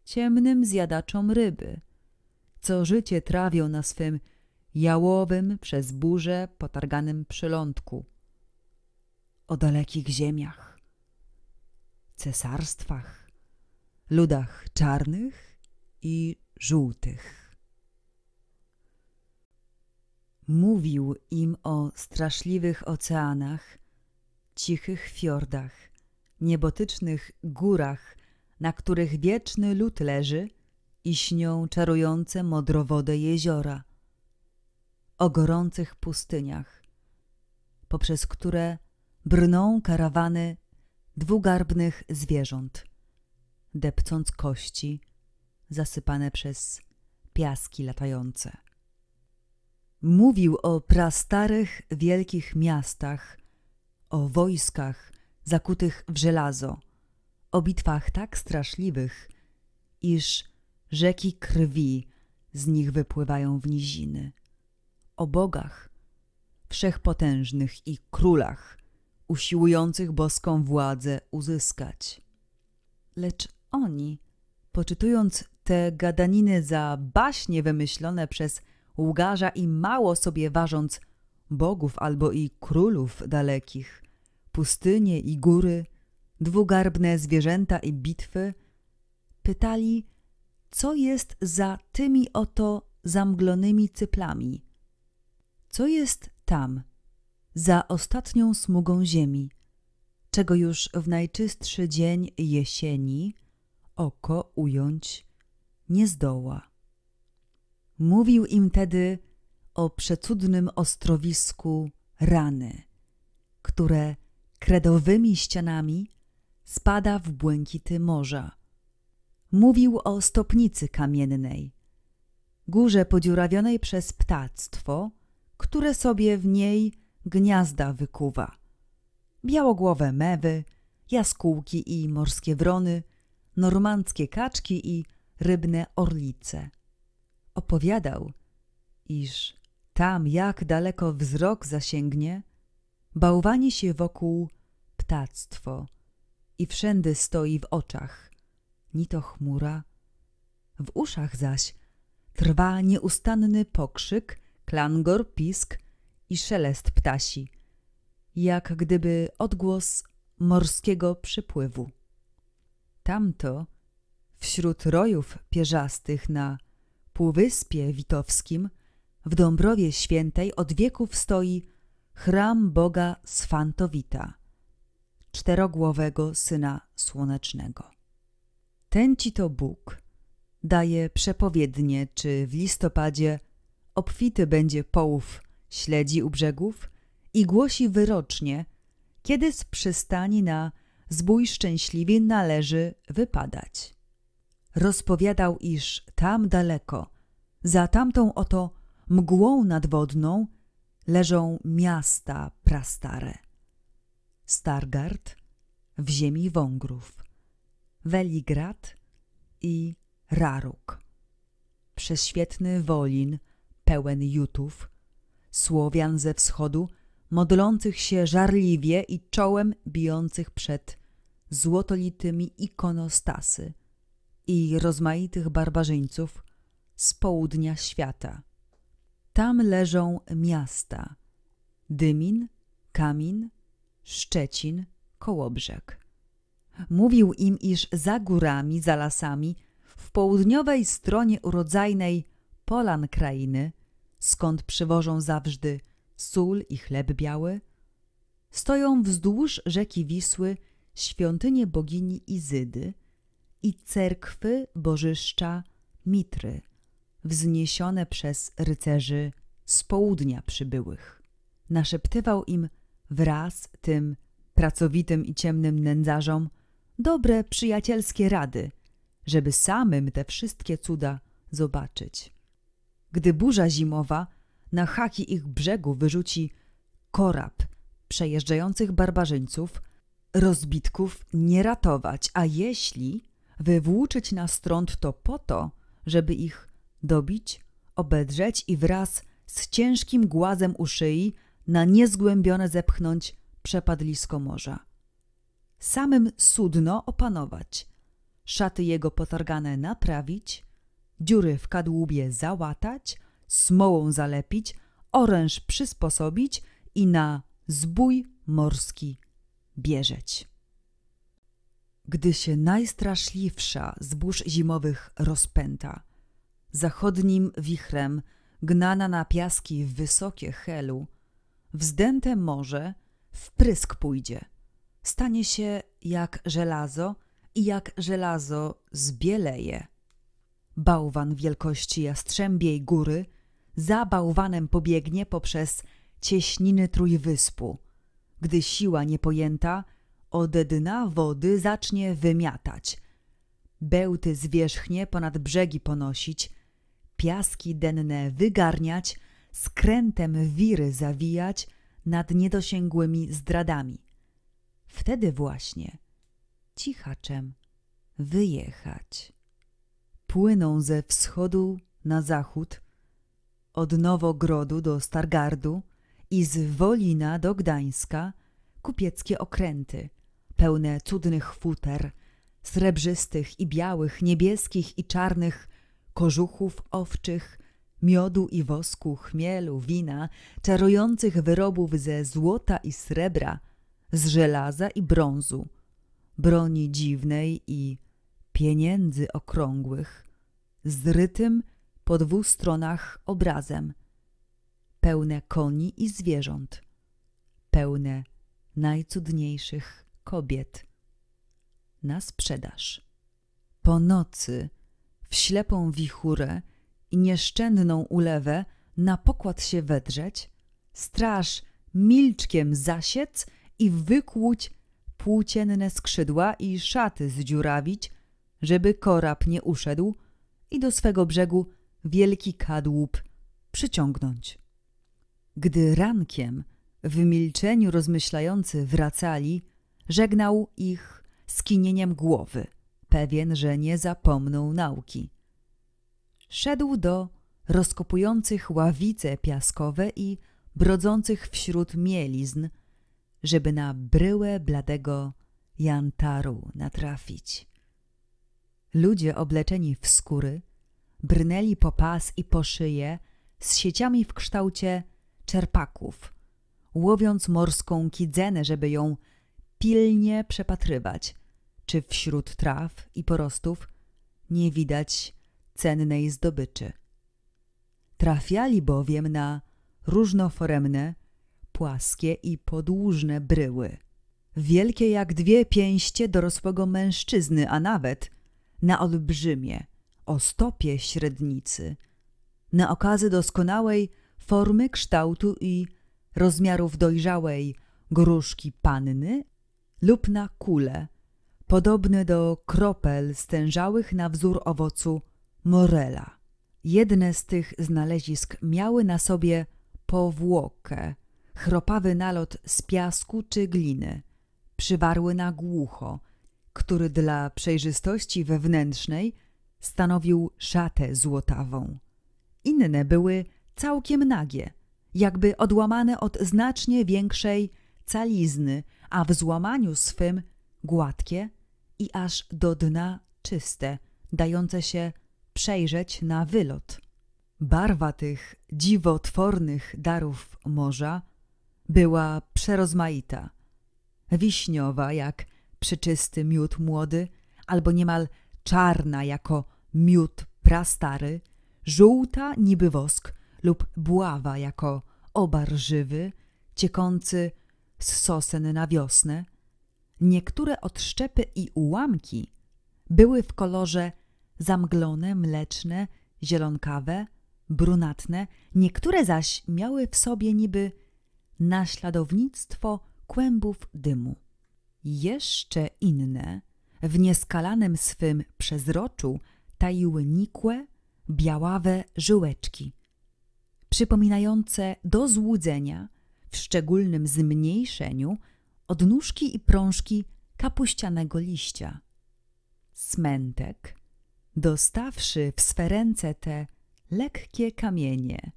ciemnym zjadaczom ryby, co życie trawią na swym jałowym przez burzę potarganym przylądku, o dalekich ziemiach, cesarstwach, ludach czarnych i żółtych. Mówił im o straszliwych oceanach, cichych fiordach, niebotycznych górach, na których wieczny lód leży i śnią czarujące modrowode jeziora, o gorących pustyniach, poprzez które brną karawany dwugarbnych zwierząt depcąc kości zasypane przez piaski latające. Mówił o prastarych wielkich miastach, o wojskach zakutych w żelazo, o bitwach tak straszliwych, iż rzeki krwi z nich wypływają w niziny, o bogach wszechpotężnych i królach usiłujących boską władzę uzyskać. Lecz oni, poczytując te gadaniny za baśnie wymyślone przez łgarza i mało sobie ważąc bogów albo i królów dalekich, pustynie i góry, dwugarbne zwierzęta i bitwy, pytali, co jest za tymi oto zamglonymi cyplami, co jest tam, za ostatnią smugą ziemi, czego już w najczystszy dzień jesieni oko ująć nie zdoła. Mówił im tedy o przecudnym ostrowisku rany, które kredowymi ścianami spada w błękity morza. Mówił o stopnicy kamiennej, górze podziurawionej przez ptactwo, które sobie w niej gniazda wykuwa. Białogłowe mewy, jaskółki i morskie wrony – normandzkie kaczki i rybne orlice. Opowiadał, iż tam jak daleko wzrok zasięgnie, bałwanie się wokół ptactwo i wszędy stoi w oczach, ni to chmura, w uszach zaś trwa nieustanny pokrzyk, klangor, pisk i szelest ptasi, jak gdyby odgłos morskiego przypływu. Tamto, wśród rojów pierzastych na Półwyspie Witowskim, w Dąbrowie Świętej od wieków stoi chram Boga Sfantowita, czterogłowego Syna Słonecznego. Ten ci to Bóg daje przepowiednie, czy w listopadzie obfity będzie połów śledzi u brzegów i głosi wyrocznie, kiedy z przystani na zbój szczęśliwy należy wypadać. Rozpowiadał, iż tam daleko, za tamtą oto mgłą nadwodną, leżą miasta prastare. Stargard w ziemi Wągrów, Weligrad i Raruk. Przez świetny Wolin pełen jutów, Słowian ze wschodu, modlących się żarliwie i czołem bijących przed złotolitymi ikonostasy i rozmaitych barbarzyńców z południa świata. Tam leżą miasta Dymin, Kamin, Szczecin, Kołobrzeg. Mówił im, iż za górami, za lasami, w południowej stronie urodzajnej polan krainy, skąd przywożą zawżdy sól i chleb biały, stoją wzdłuż rzeki Wisły świątynie bogini Izydy i cerkwy bożyszcza Mitry, wzniesione przez rycerzy z południa przybyłych. Naszeptywał im wraz tym pracowitym i ciemnym nędzarzom dobre przyjacielskie rady, żeby samym te wszystkie cuda zobaczyć. Gdy burza zimowa na haki ich brzegu wyrzuci korab przejeżdżających barbarzyńców – rozbitków nie ratować, a jeśli wywłóczyć na strąd to po to, żeby ich dobić, obedrzeć i wraz z ciężkim głazem u szyi na niezgłębione zepchnąć przepadlisko morza. Samym sudno opanować, szaty jego potargane naprawić, dziury w kadłubie załatać, smołą zalepić, oręż przysposobić i na zbój morski bierzeć. Gdy się najstraszliwsza z zimowych rozpęta, zachodnim wichrem gnana na piaski w wysokie helu, wzdęte morze w prysk pójdzie. Stanie się jak żelazo i jak żelazo zbieleje. Bałwan wielkości Jastrzębiej Góry za bałwanem pobiegnie poprzez cieśniny Trójwyspu, gdy siła niepojęta od dna wody zacznie wymiatać, bełty zwierzchnie ponad brzegi ponosić, piaski denne wygarniać, skrętem wiry zawijać nad niedosięgłymi zdradami. Wtedy właśnie cichaczem wyjechać. Płyną ze wschodu na zachód, od Nowogrodu do Stargardu, i z Wolina do Gdańska kupieckie okręty, pełne cudnych futer, srebrzystych i białych, niebieskich i czarnych, kożuchów owczych, miodu i wosku, chmielu, wina, czarujących wyrobów ze złota i srebra, z żelaza i brązu, broni dziwnej i pieniędzy okrągłych, zrytym po dwóch stronach obrazem – pełne koni i zwierząt, pełne najcudniejszych kobiet na sprzedaż. Po nocy, w ślepą wichurę i nieszczędną ulewę na pokład się wedrzeć, straż milczkiem zasiec i wykłuć płócienne skrzydła i szaty zdziurawić, żeby korab nie uszedł i do swego brzegu wielki kadłub przyciągnąć. Gdy rankiem w milczeniu rozmyślający wracali, żegnał ich skinieniem głowy, pewien, że nie zapomną nauki. Szedł do rozkopujących ławice piaskowe i brodzących wśród mielizn, żeby na bryłę bladego jantaru natrafić. Ludzie obleczeni w skóry brnęli po pas i po szyję z sieciami w kształcie czerpaków, łowiąc morską kidzenę, żeby ją pilnie przepatrywać, czy wśród traw i porostów nie widać cennej zdobyczy. Trafiali bowiem na różnoforemne, płaskie i podłużne bryły, wielkie jak dwie pięście dorosłego mężczyzny, a nawet na olbrzymie, o stopie średnicy, na okazy doskonałej, formy, kształtu i rozmiarów dojrzałej gruszki panny lub na kule, podobne do kropel stężałych na wzór owocu morela. Jedne z tych znalezisk miały na sobie powłokę, chropawy nalot z piasku czy gliny, przywarły na głucho, który dla przejrzystości wewnętrznej stanowił szatę złotawą. Inne były całkiem nagie, jakby odłamane od znacznie większej calizny, a w złamaniu swym gładkie i aż do dna czyste, dające się przejrzeć na wylot. Barwa tych dziwotwornych darów morza była przerozmaita. Wiśniowa jak przyczysty miód młody, albo niemal czarna jako miód prastary, żółta niby wosk, lub bława jako obar żywy, ciekący z sosen na wiosnę. Niektóre odszczepy i ułamki były w kolorze zamglone, mleczne, zielonkawe, brunatne, niektóre zaś miały w sobie niby naśladownictwo kłębów dymu. Jeszcze inne w nieskalanym swym przezroczu taiły nikłe, białawe żyłeczki – przypominające do złudzenia, w szczególnym zmniejszeniu, odnóżki i prążki kapuścianego liścia. Smętek, dostawszy w swe ręce te lekkie kamienie,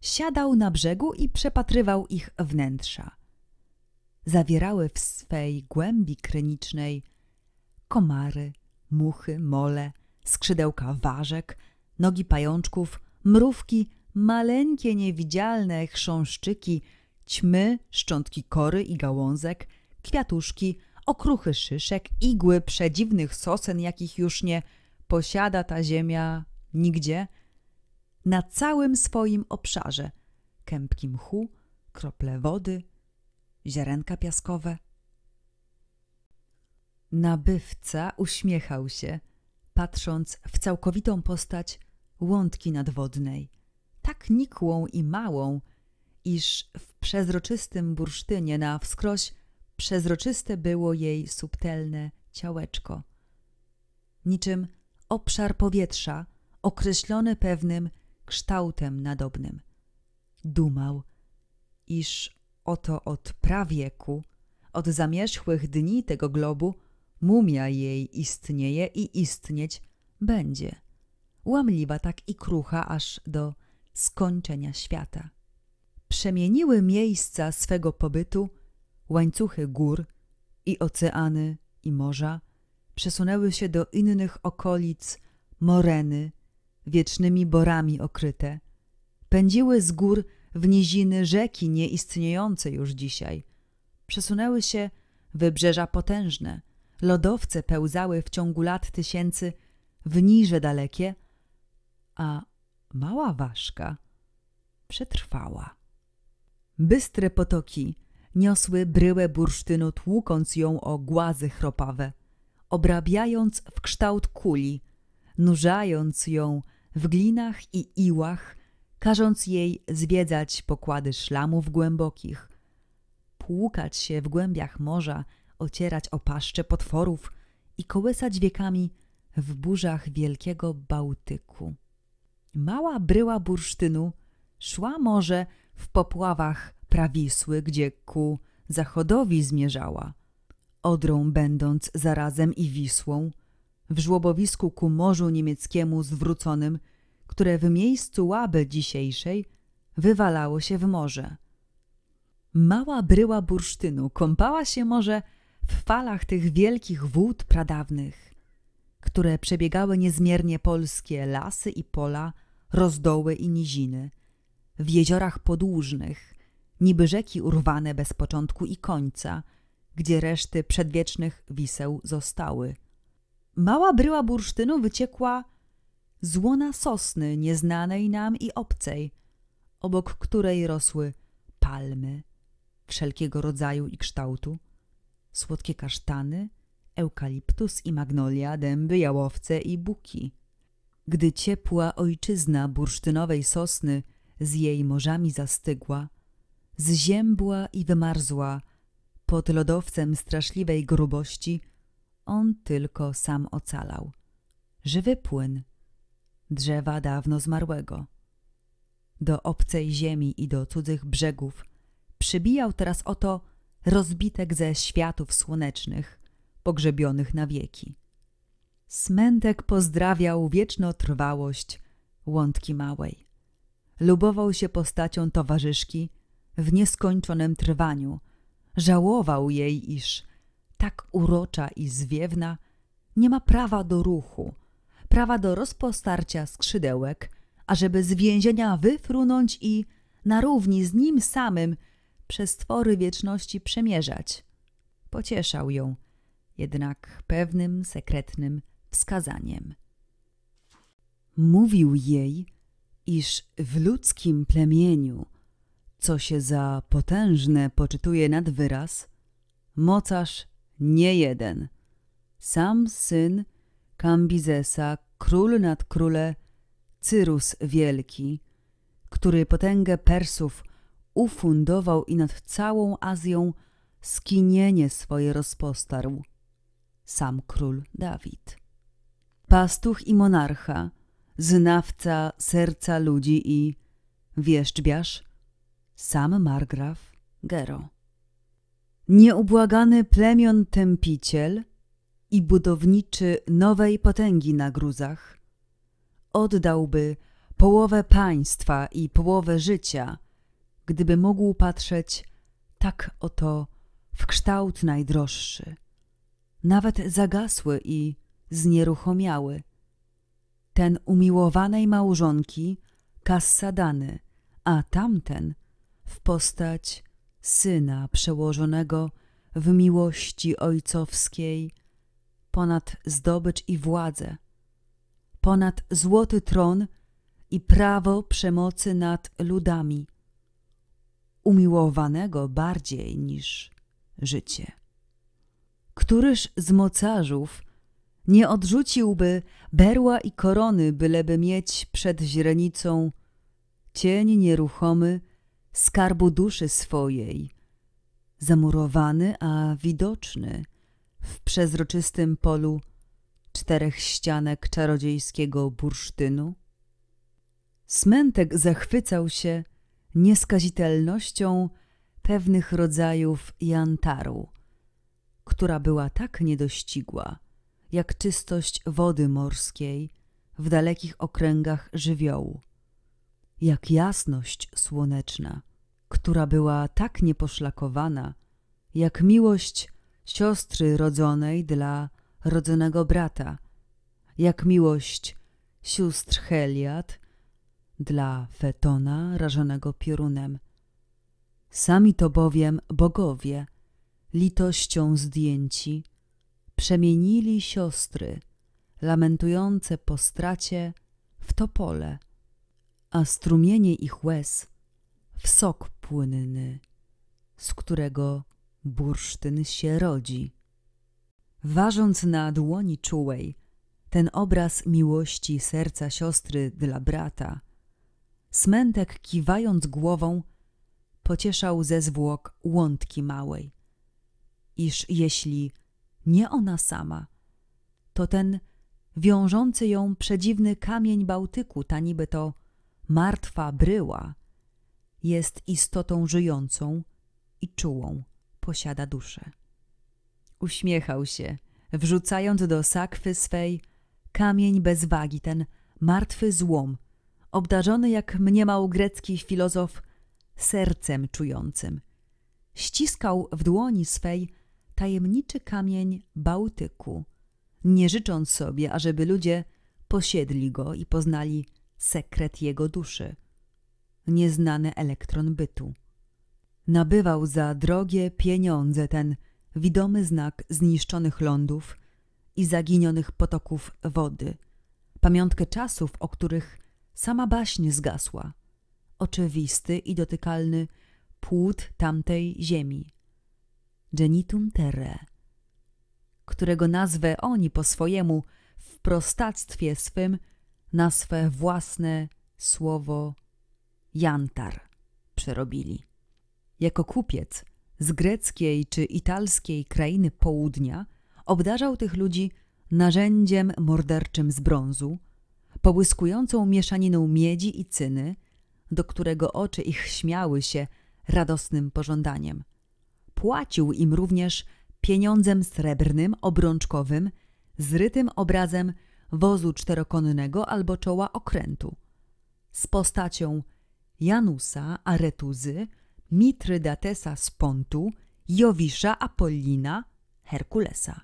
siadał na brzegu i przepatrywał ich wnętrza. Zawierały w swej głębi krenicznej komary, muchy, mole, skrzydełka warzek, nogi pajączków, mrówki, maleńkie niewidzialne chrząszczyki, ćmy, szczątki kory i gałązek, kwiatuszki, okruchy szyszek, igły przedziwnych sosen, jakich już nie posiada ta ziemia nigdzie, na całym swoim obszarze, kępki mchu, krople wody, ziarenka piaskowe. Nabywca uśmiechał się, patrząc w całkowitą postać łądki nadwodnej – tak nikłą i małą, iż w przezroczystym bursztynie na wskroś przezroczyste było jej subtelne ciałeczko. Niczym obszar powietrza określony pewnym kształtem nadobnym. Dumał, iż oto od prawieku, od zamierzchłych dni tego globu, mumia jej istnieje i istnieć będzie. Łamliwa tak i krucha aż do skończenia świata. Przemieniły miejsca swego pobytu, łańcuchy gór i oceany i morza, przesunęły się do innych okolic, moreny, wiecznymi borami okryte, pędziły z gór w niziny rzeki nieistniejące już dzisiaj, przesunęły się wybrzeża potężne, lodowce pełzały w ciągu lat tysięcy w niże dalekie, a mała ważka przetrwała. Bystre potoki niosły bryłę bursztynu, tłukąc ją o głazy chropawe, obrabiając w kształt kuli, nurzając ją w glinach i iłach, każąc jej zwiedzać pokłady szlamów głębokich, płukać się w głębiach morza, ocierać o paszcze potworów i kołysać wiekami w burzach wielkiego Bałtyku. Mała bryła bursztynu szła może w popławach prawisły, gdzie ku zachodowi zmierzała. Odrą będąc zarazem i Wisłą, w żłobowisku ku morzu niemieckiemu zwróconym, które w miejscu łaby dzisiejszej wywalało się w morze. Mała bryła bursztynu kąpała się może w falach tych wielkich wód pradawnych które przebiegały niezmiernie polskie lasy i pola, rozdoły i niziny, w jeziorach podłużnych, niby rzeki urwane bez początku i końca, gdzie reszty przedwiecznych wiseł zostały. Mała bryła bursztynu wyciekła z łona sosny nieznanej nam i obcej, obok której rosły palmy wszelkiego rodzaju i kształtu, słodkie kasztany – eukaliptus i magnolia, dęby, jałowce i buki. Gdy ciepła ojczyzna bursztynowej sosny z jej morzami zastygła, zziębła i wymarzła, pod lodowcem straszliwej grubości, on tylko sam ocalał. Żywy płyn, drzewa dawno zmarłego. Do obcej ziemi i do cudzych brzegów przybijał teraz oto rozbitek ze światów słonecznych, pogrzebionych na wieki. Smętek pozdrawiał wieczną trwałość łądki małej. Lubował się postacią towarzyszki w nieskończonym trwaniu. Żałował jej, iż tak urocza i zwiewna nie ma prawa do ruchu, prawa do rozpostarcia skrzydełek, ażeby z więzienia wyfrunąć i na równi z nim samym przez twory wieczności przemierzać. Pocieszał ją – jednak pewnym sekretnym wskazaniem. Mówił jej, iż w ludzkim plemieniu, co się za potężne poczytuje nad wyraz, mocarz nie jeden, sam syn Kambizesa, król nad króle, Cyrus Wielki, który potęgę Persów ufundował i nad całą Azją skinienie swoje rozpostarł, sam król Dawid. Pastuch i monarcha, znawca serca ludzi i wieszczbiarz, sam margraf Gero. Nieubłagany plemion tępiciel i budowniczy nowej potęgi na gruzach oddałby połowę państwa i połowę życia, gdyby mógł patrzeć tak oto w kształt najdroższy – nawet zagasły i znieruchomiały. Ten umiłowanej małżonki Kassadany, a tamten w postać syna przełożonego w miłości ojcowskiej ponad zdobycz i władzę, ponad złoty tron i prawo przemocy nad ludami, umiłowanego bardziej niż życie. Któryż z mocarzów nie odrzuciłby berła i korony, byleby mieć przed źrenicą cień nieruchomy skarbu duszy swojej, zamurowany, a widoczny w przezroczystym polu czterech ścianek czarodziejskiego bursztynu? Smętek zachwycał się nieskazitelnością pewnych rodzajów jantaru – która była tak niedościgła, jak czystość wody morskiej w dalekich okręgach żywiołu, jak jasność słoneczna, która była tak nieposzlakowana, jak miłość siostry rodzonej dla rodzonego brata, jak miłość sióstr Heliat dla Fetona rażonego piorunem. Sami to bowiem bogowie – litością zdjęci, przemienili siostry, lamentujące po stracie, w topole, a strumienie ich łez w sok płynny, z którego bursztyn się rodzi. Ważąc na dłoni czułej ten obraz miłości serca siostry dla brata, smętek kiwając głową pocieszał ze zwłok łądki małej iż jeśli nie ona sama, to ten wiążący ją przedziwny kamień Bałtyku, ta niby to martwa bryła, jest istotą żyjącą i czułą, posiada duszę. Uśmiechał się, wrzucając do sakwy swej kamień bez wagi, ten martwy złom, obdarzony, jak mniemał grecki filozof, sercem czującym. Ściskał w dłoni swej tajemniczy kamień Bałtyku, nie życząc sobie, ażeby ludzie posiedli go i poznali sekret jego duszy, nieznany elektron bytu. Nabywał za drogie pieniądze ten widomy znak zniszczonych lądów i zaginionych potoków wody, pamiątkę czasów, o których sama baśń zgasła, oczywisty i dotykalny płód tamtej ziemi genitum terre, którego nazwę oni po swojemu w prostactwie swym na swe własne słowo jantar przerobili. Jako kupiec z greckiej czy italskiej krainy południa obdarzał tych ludzi narzędziem morderczym z brązu, połyskującą mieszaniną miedzi i cyny, do którego oczy ich śmiały się radosnym pożądaniem płacił im również pieniądzem srebrnym, obrączkowym, zrytym obrazem wozu czterokonnego albo czoła okrętu. Z postacią Janusa Aretuzy, Mitrydatesa z Pontu, Jowisza Apollina, Herkulesa.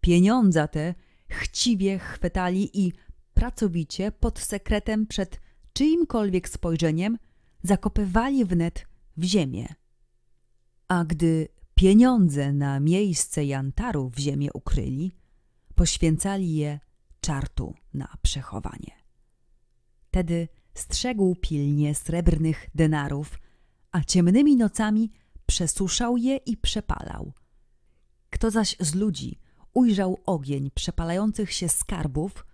Pieniądza te chciwie chwytali i pracowicie pod sekretem przed czyimkolwiek spojrzeniem zakopywali wnet w ziemię. A gdy pieniądze na miejsce jantaru w ziemię ukryli, poświęcali je czartu na przechowanie. Tedy strzegł pilnie srebrnych denarów, a ciemnymi nocami przesuszał je i przepalał. Kto zaś z ludzi ujrzał ogień przepalających się skarbów,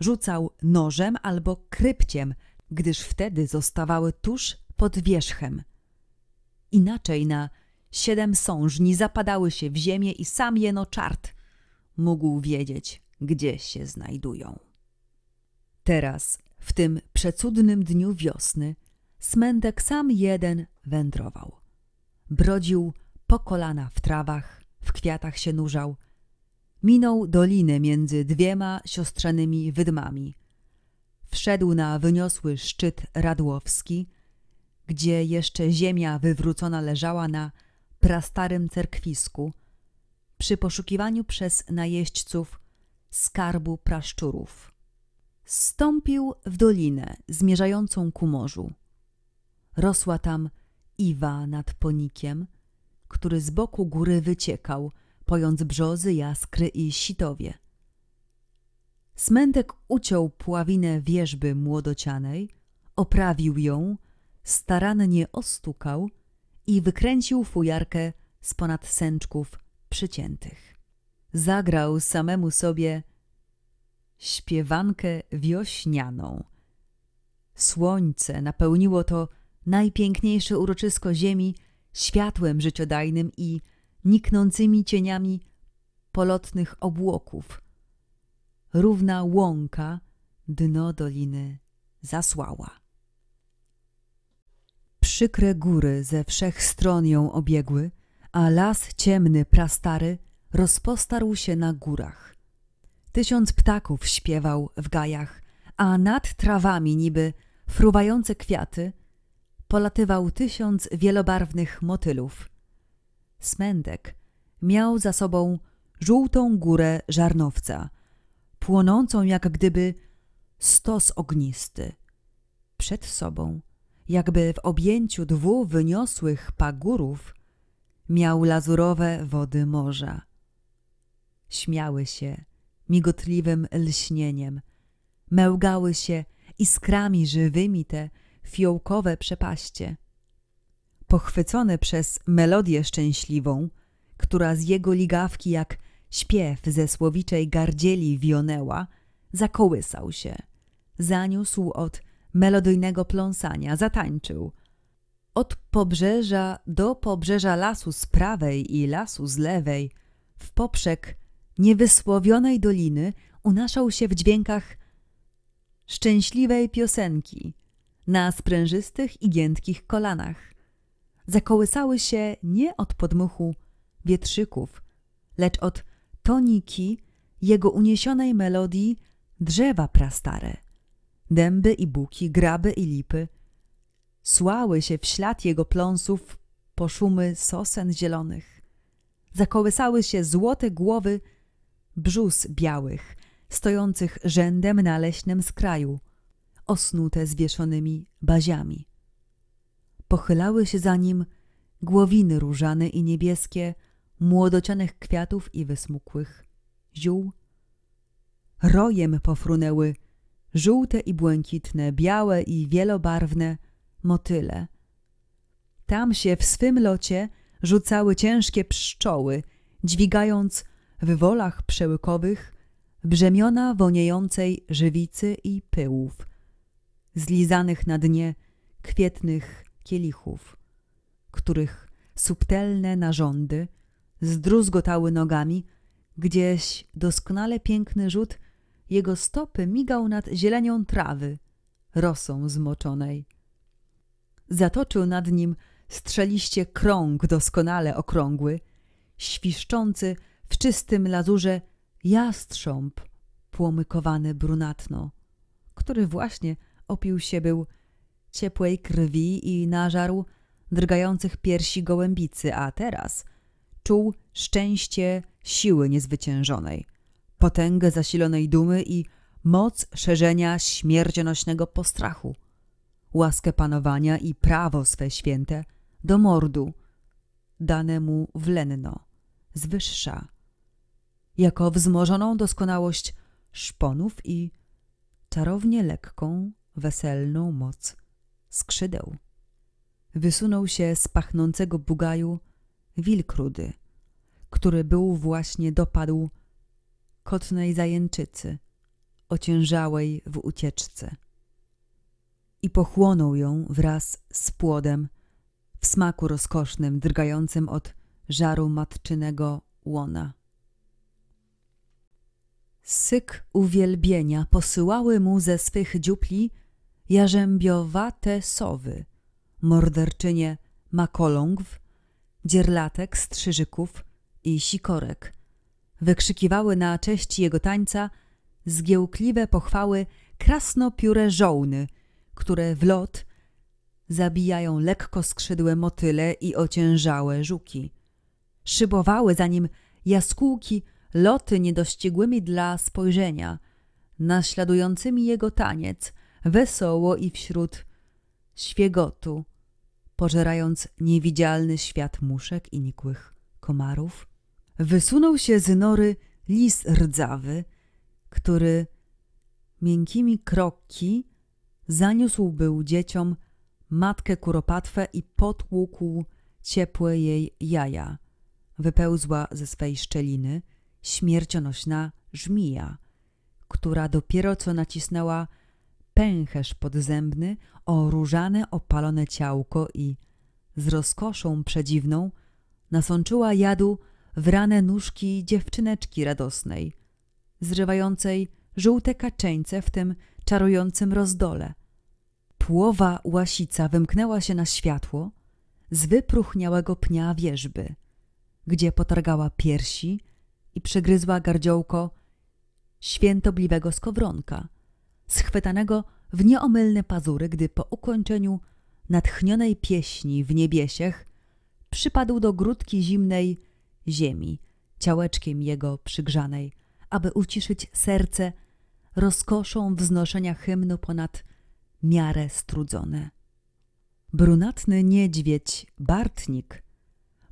rzucał nożem albo krypciem, gdyż wtedy zostawały tuż pod wierzchem. Inaczej na Siedem sążni zapadały się w ziemię i sam jeno czart mógł wiedzieć, gdzie się znajdują. Teraz, w tym przecudnym dniu wiosny, Smędek sam jeden wędrował. Brodził po kolana w trawach, w kwiatach się nurzał. Minął dolinę między dwiema siostrzanymi wydmami. Wszedł na wyniosły szczyt radłowski, gdzie jeszcze ziemia wywrócona leżała na prastarym cerkwisku przy poszukiwaniu przez najeźdźców skarbu praszczurów. Stąpił w dolinę zmierzającą ku morzu. Rosła tam iwa nad ponikiem, który z boku góry wyciekał, pojąc brzozy, jaskry i sitowie. Smętek uciął pławinę wieżby młodocianej, oprawił ją, starannie ostukał – i wykręcił fujarkę z ponad sęczków przyciętych. Zagrał samemu sobie śpiewankę wiośnianą. Słońce napełniło to najpiękniejsze uroczysko ziemi światłem życiodajnym i niknącymi cieniami polotnych obłoków. Równa łąka dno doliny zasłała przykre góry ze wszech stron ją obiegły, a las ciemny, prastary, rozpostarł się na górach. Tysiąc ptaków śpiewał w gajach, a nad trawami niby fruwające kwiaty polatywał tysiąc wielobarwnych motylów. Smędek miał za sobą żółtą górę żarnowca, płonącą jak gdyby stos ognisty. Przed sobą – jakby w objęciu dwóch wyniosłych pagórów miał lazurowe wody morza. Śmiały się migotliwym lśnieniem, mełgały się iskrami żywymi te fiołkowe przepaście. Pochwycony przez melodię szczęśliwą, która z jego ligawki jak śpiew ze słowiczej gardzieli wionęła, zakołysał się. Zaniósł od melodyjnego pląsania, zatańczył. Od pobrzeża do pobrzeża lasu z prawej i lasu z lewej, w poprzek niewysłowionej doliny, unaszał się w dźwiękach szczęśliwej piosenki na sprężystych i giętkich kolanach. Zakołysały się nie od podmuchu wietrzyków, lecz od toniki jego uniesionej melodii drzewa prastare dęby i buki, graby i lipy. Słały się w ślad jego pląsów poszumy sosen zielonych. Zakołysały się złote głowy brzus białych, stojących rzędem na leśnym skraju, osnute zwieszonymi baziami. Pochylały się za nim głowiny różane i niebieskie, młodocianych kwiatów i wysmukłych ziół. Rojem pofrunęły żółte i błękitne, białe i wielobarwne motyle. Tam się w swym locie rzucały ciężkie pszczoły, dźwigając w wolach przełykowych brzemiona woniejącej żywicy i pyłów, zlizanych na dnie kwietnych kielichów, których subtelne narządy zdruzgotały nogami, gdzieś doskonale piękny rzut – jego stopy migał nad zielenią trawy, rosą zmoczonej. Zatoczył nad nim strzeliście krąg doskonale okrągły, świszczący w czystym lazurze jastrząb płomykowany brunatno, który właśnie opił się był ciepłej krwi i nażarł drgających piersi gołębicy, a teraz czuł szczęście siły niezwyciężonej potęgę zasilonej dumy i moc szerzenia śmiercionośnego postrachu, łaskę panowania i prawo swe święte do mordu, dane mu wlenno, z wyższa, jako wzmożoną doskonałość szponów i czarownie lekką, weselną moc skrzydeł. Wysunął się z pachnącego bugaju wilk rudy, który był właśnie dopadł kotnej zajęczycy, ociężałej w ucieczce. I pochłonął ją wraz z płodem, w smaku rozkosznym, drgającym od żaru matczynego łona. Syk uwielbienia posyłały mu ze swych dziupli jarzębiowate sowy, morderczynie makolągw, dzierlatek, strzyżyków i sikorek – wykrzykiwały na cześć jego tańca zgiełkliwe pochwały krasnopióre żołny, które w lot zabijają lekko skrzydłe motyle i ociężałe żuki. Szybowały za nim jaskółki loty niedościgłymi dla spojrzenia, naśladującymi jego taniec, wesoło i wśród świegotu, pożerając niewidzialny świat muszek i nikłych komarów – wysunął się z nory lis rdzawy, który miękkimi kroki zaniósł był dzieciom matkę kuropatwę i potłukł ciepłe jej jaja. Wypełzła ze swej szczeliny śmiercionośna żmija, która dopiero co nacisnęła pęcherz podzębny o różane opalone ciałko i z rozkoszą przedziwną nasączyła jadu w rane nóżki dziewczyneczki radosnej, zrywającej żółte kaczeńce w tym czarującym rozdole. Płowa łasica wymknęła się na światło z wypruchniałego pnia wieżby, gdzie potargała piersi i przegryzła gardziołko świętobliwego skowronka, schwytanego w nieomylne pazury, gdy po ukończeniu natchnionej pieśni w niebiesiech przypadł do grudki zimnej ziemi, ciałeczkiem jego przygrzanej, aby uciszyć serce rozkoszą wznoszenia hymnu ponad miarę strudzone. Brunatny niedźwiedź Bartnik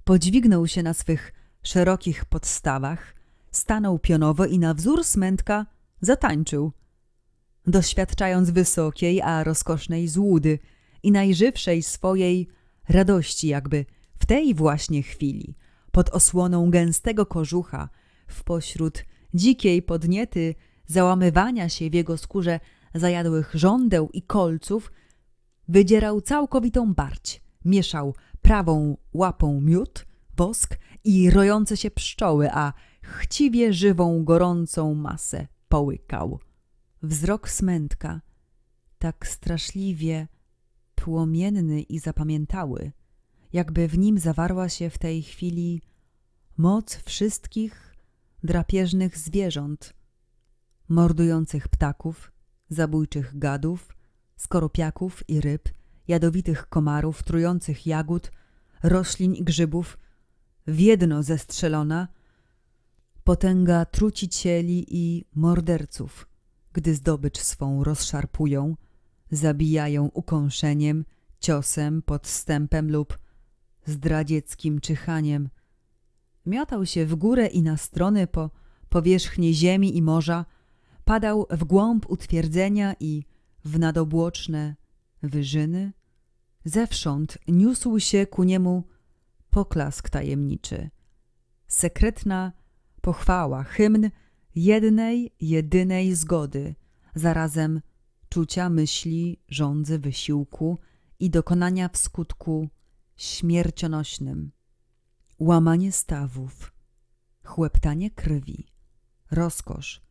podźwignął się na swych szerokich podstawach, stanął pionowo i na wzór smętka zatańczył, doświadczając wysokiej, a rozkosznej złudy i najżywszej swojej radości jakby w tej właśnie chwili pod osłoną gęstego kożucha, w pośród dzikiej podniety, załamywania się w jego skórze zajadłych żądeł i kolców, wydzierał całkowitą barć, mieszał prawą łapą miód, wosk i rojące się pszczoły, a chciwie żywą, gorącą masę połykał. Wzrok smętka, tak straszliwie płomienny i zapamiętały, jakby w nim zawarła się w tej chwili moc wszystkich drapieżnych zwierząt, mordujących ptaków, zabójczych gadów, skoropiaków i ryb, jadowitych komarów, trujących jagód, roślin i grzybów, w jedno zestrzelona, potęga trucicieli i morderców, gdy zdobycz swą rozszarpują, zabijają ukąszeniem, ciosem, podstępem lub zdradzieckim czyhaniem. Miotał się w górę i na strony po powierzchni ziemi i morza, padał w głąb utwierdzenia i w nadobłoczne wyżyny. Zewsząd niósł się ku niemu poklask tajemniczy. Sekretna pochwała, hymn jednej, jedynej zgody, zarazem czucia myśli, rządzy, wysiłku i dokonania w skutku śmiercionośnym. Łamanie stawów, chłeptanie krwi, rozkosz,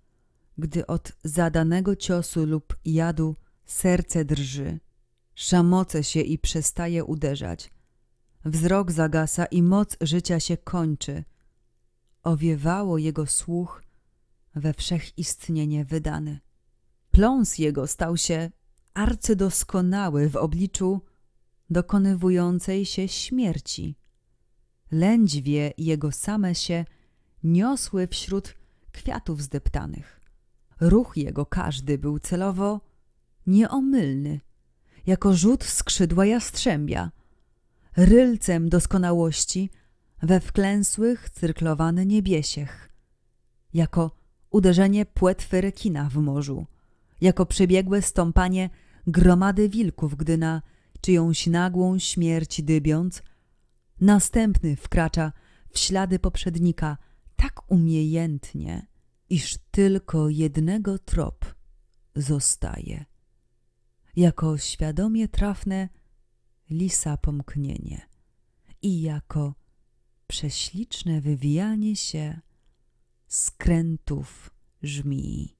gdy od zadanego ciosu lub jadu serce drży, szamoce się i przestaje uderzać, wzrok zagasa i moc życia się kończy. Owiewało jego słuch we wszechistnienie wydany. Pląs jego stał się arcydoskonały w obliczu dokonywującej się śmierci. Lędźwie jego same się niosły wśród kwiatów zdeptanych. Ruch jego każdy był celowo nieomylny, jako rzut skrzydła jastrzębia. Rylcem doskonałości we wklęsłych, cyrklowany niebiesiech. Jako uderzenie płetwy rekina w morzu. Jako przebiegłe stąpanie gromady wilków, gdy na czyjąś nagłą śmierć dybiąc, następny wkracza w ślady poprzednika tak umiejętnie, iż tylko jednego trop zostaje. Jako świadomie trafne lisa pomknienie i jako prześliczne wywijanie się skrętów żmii.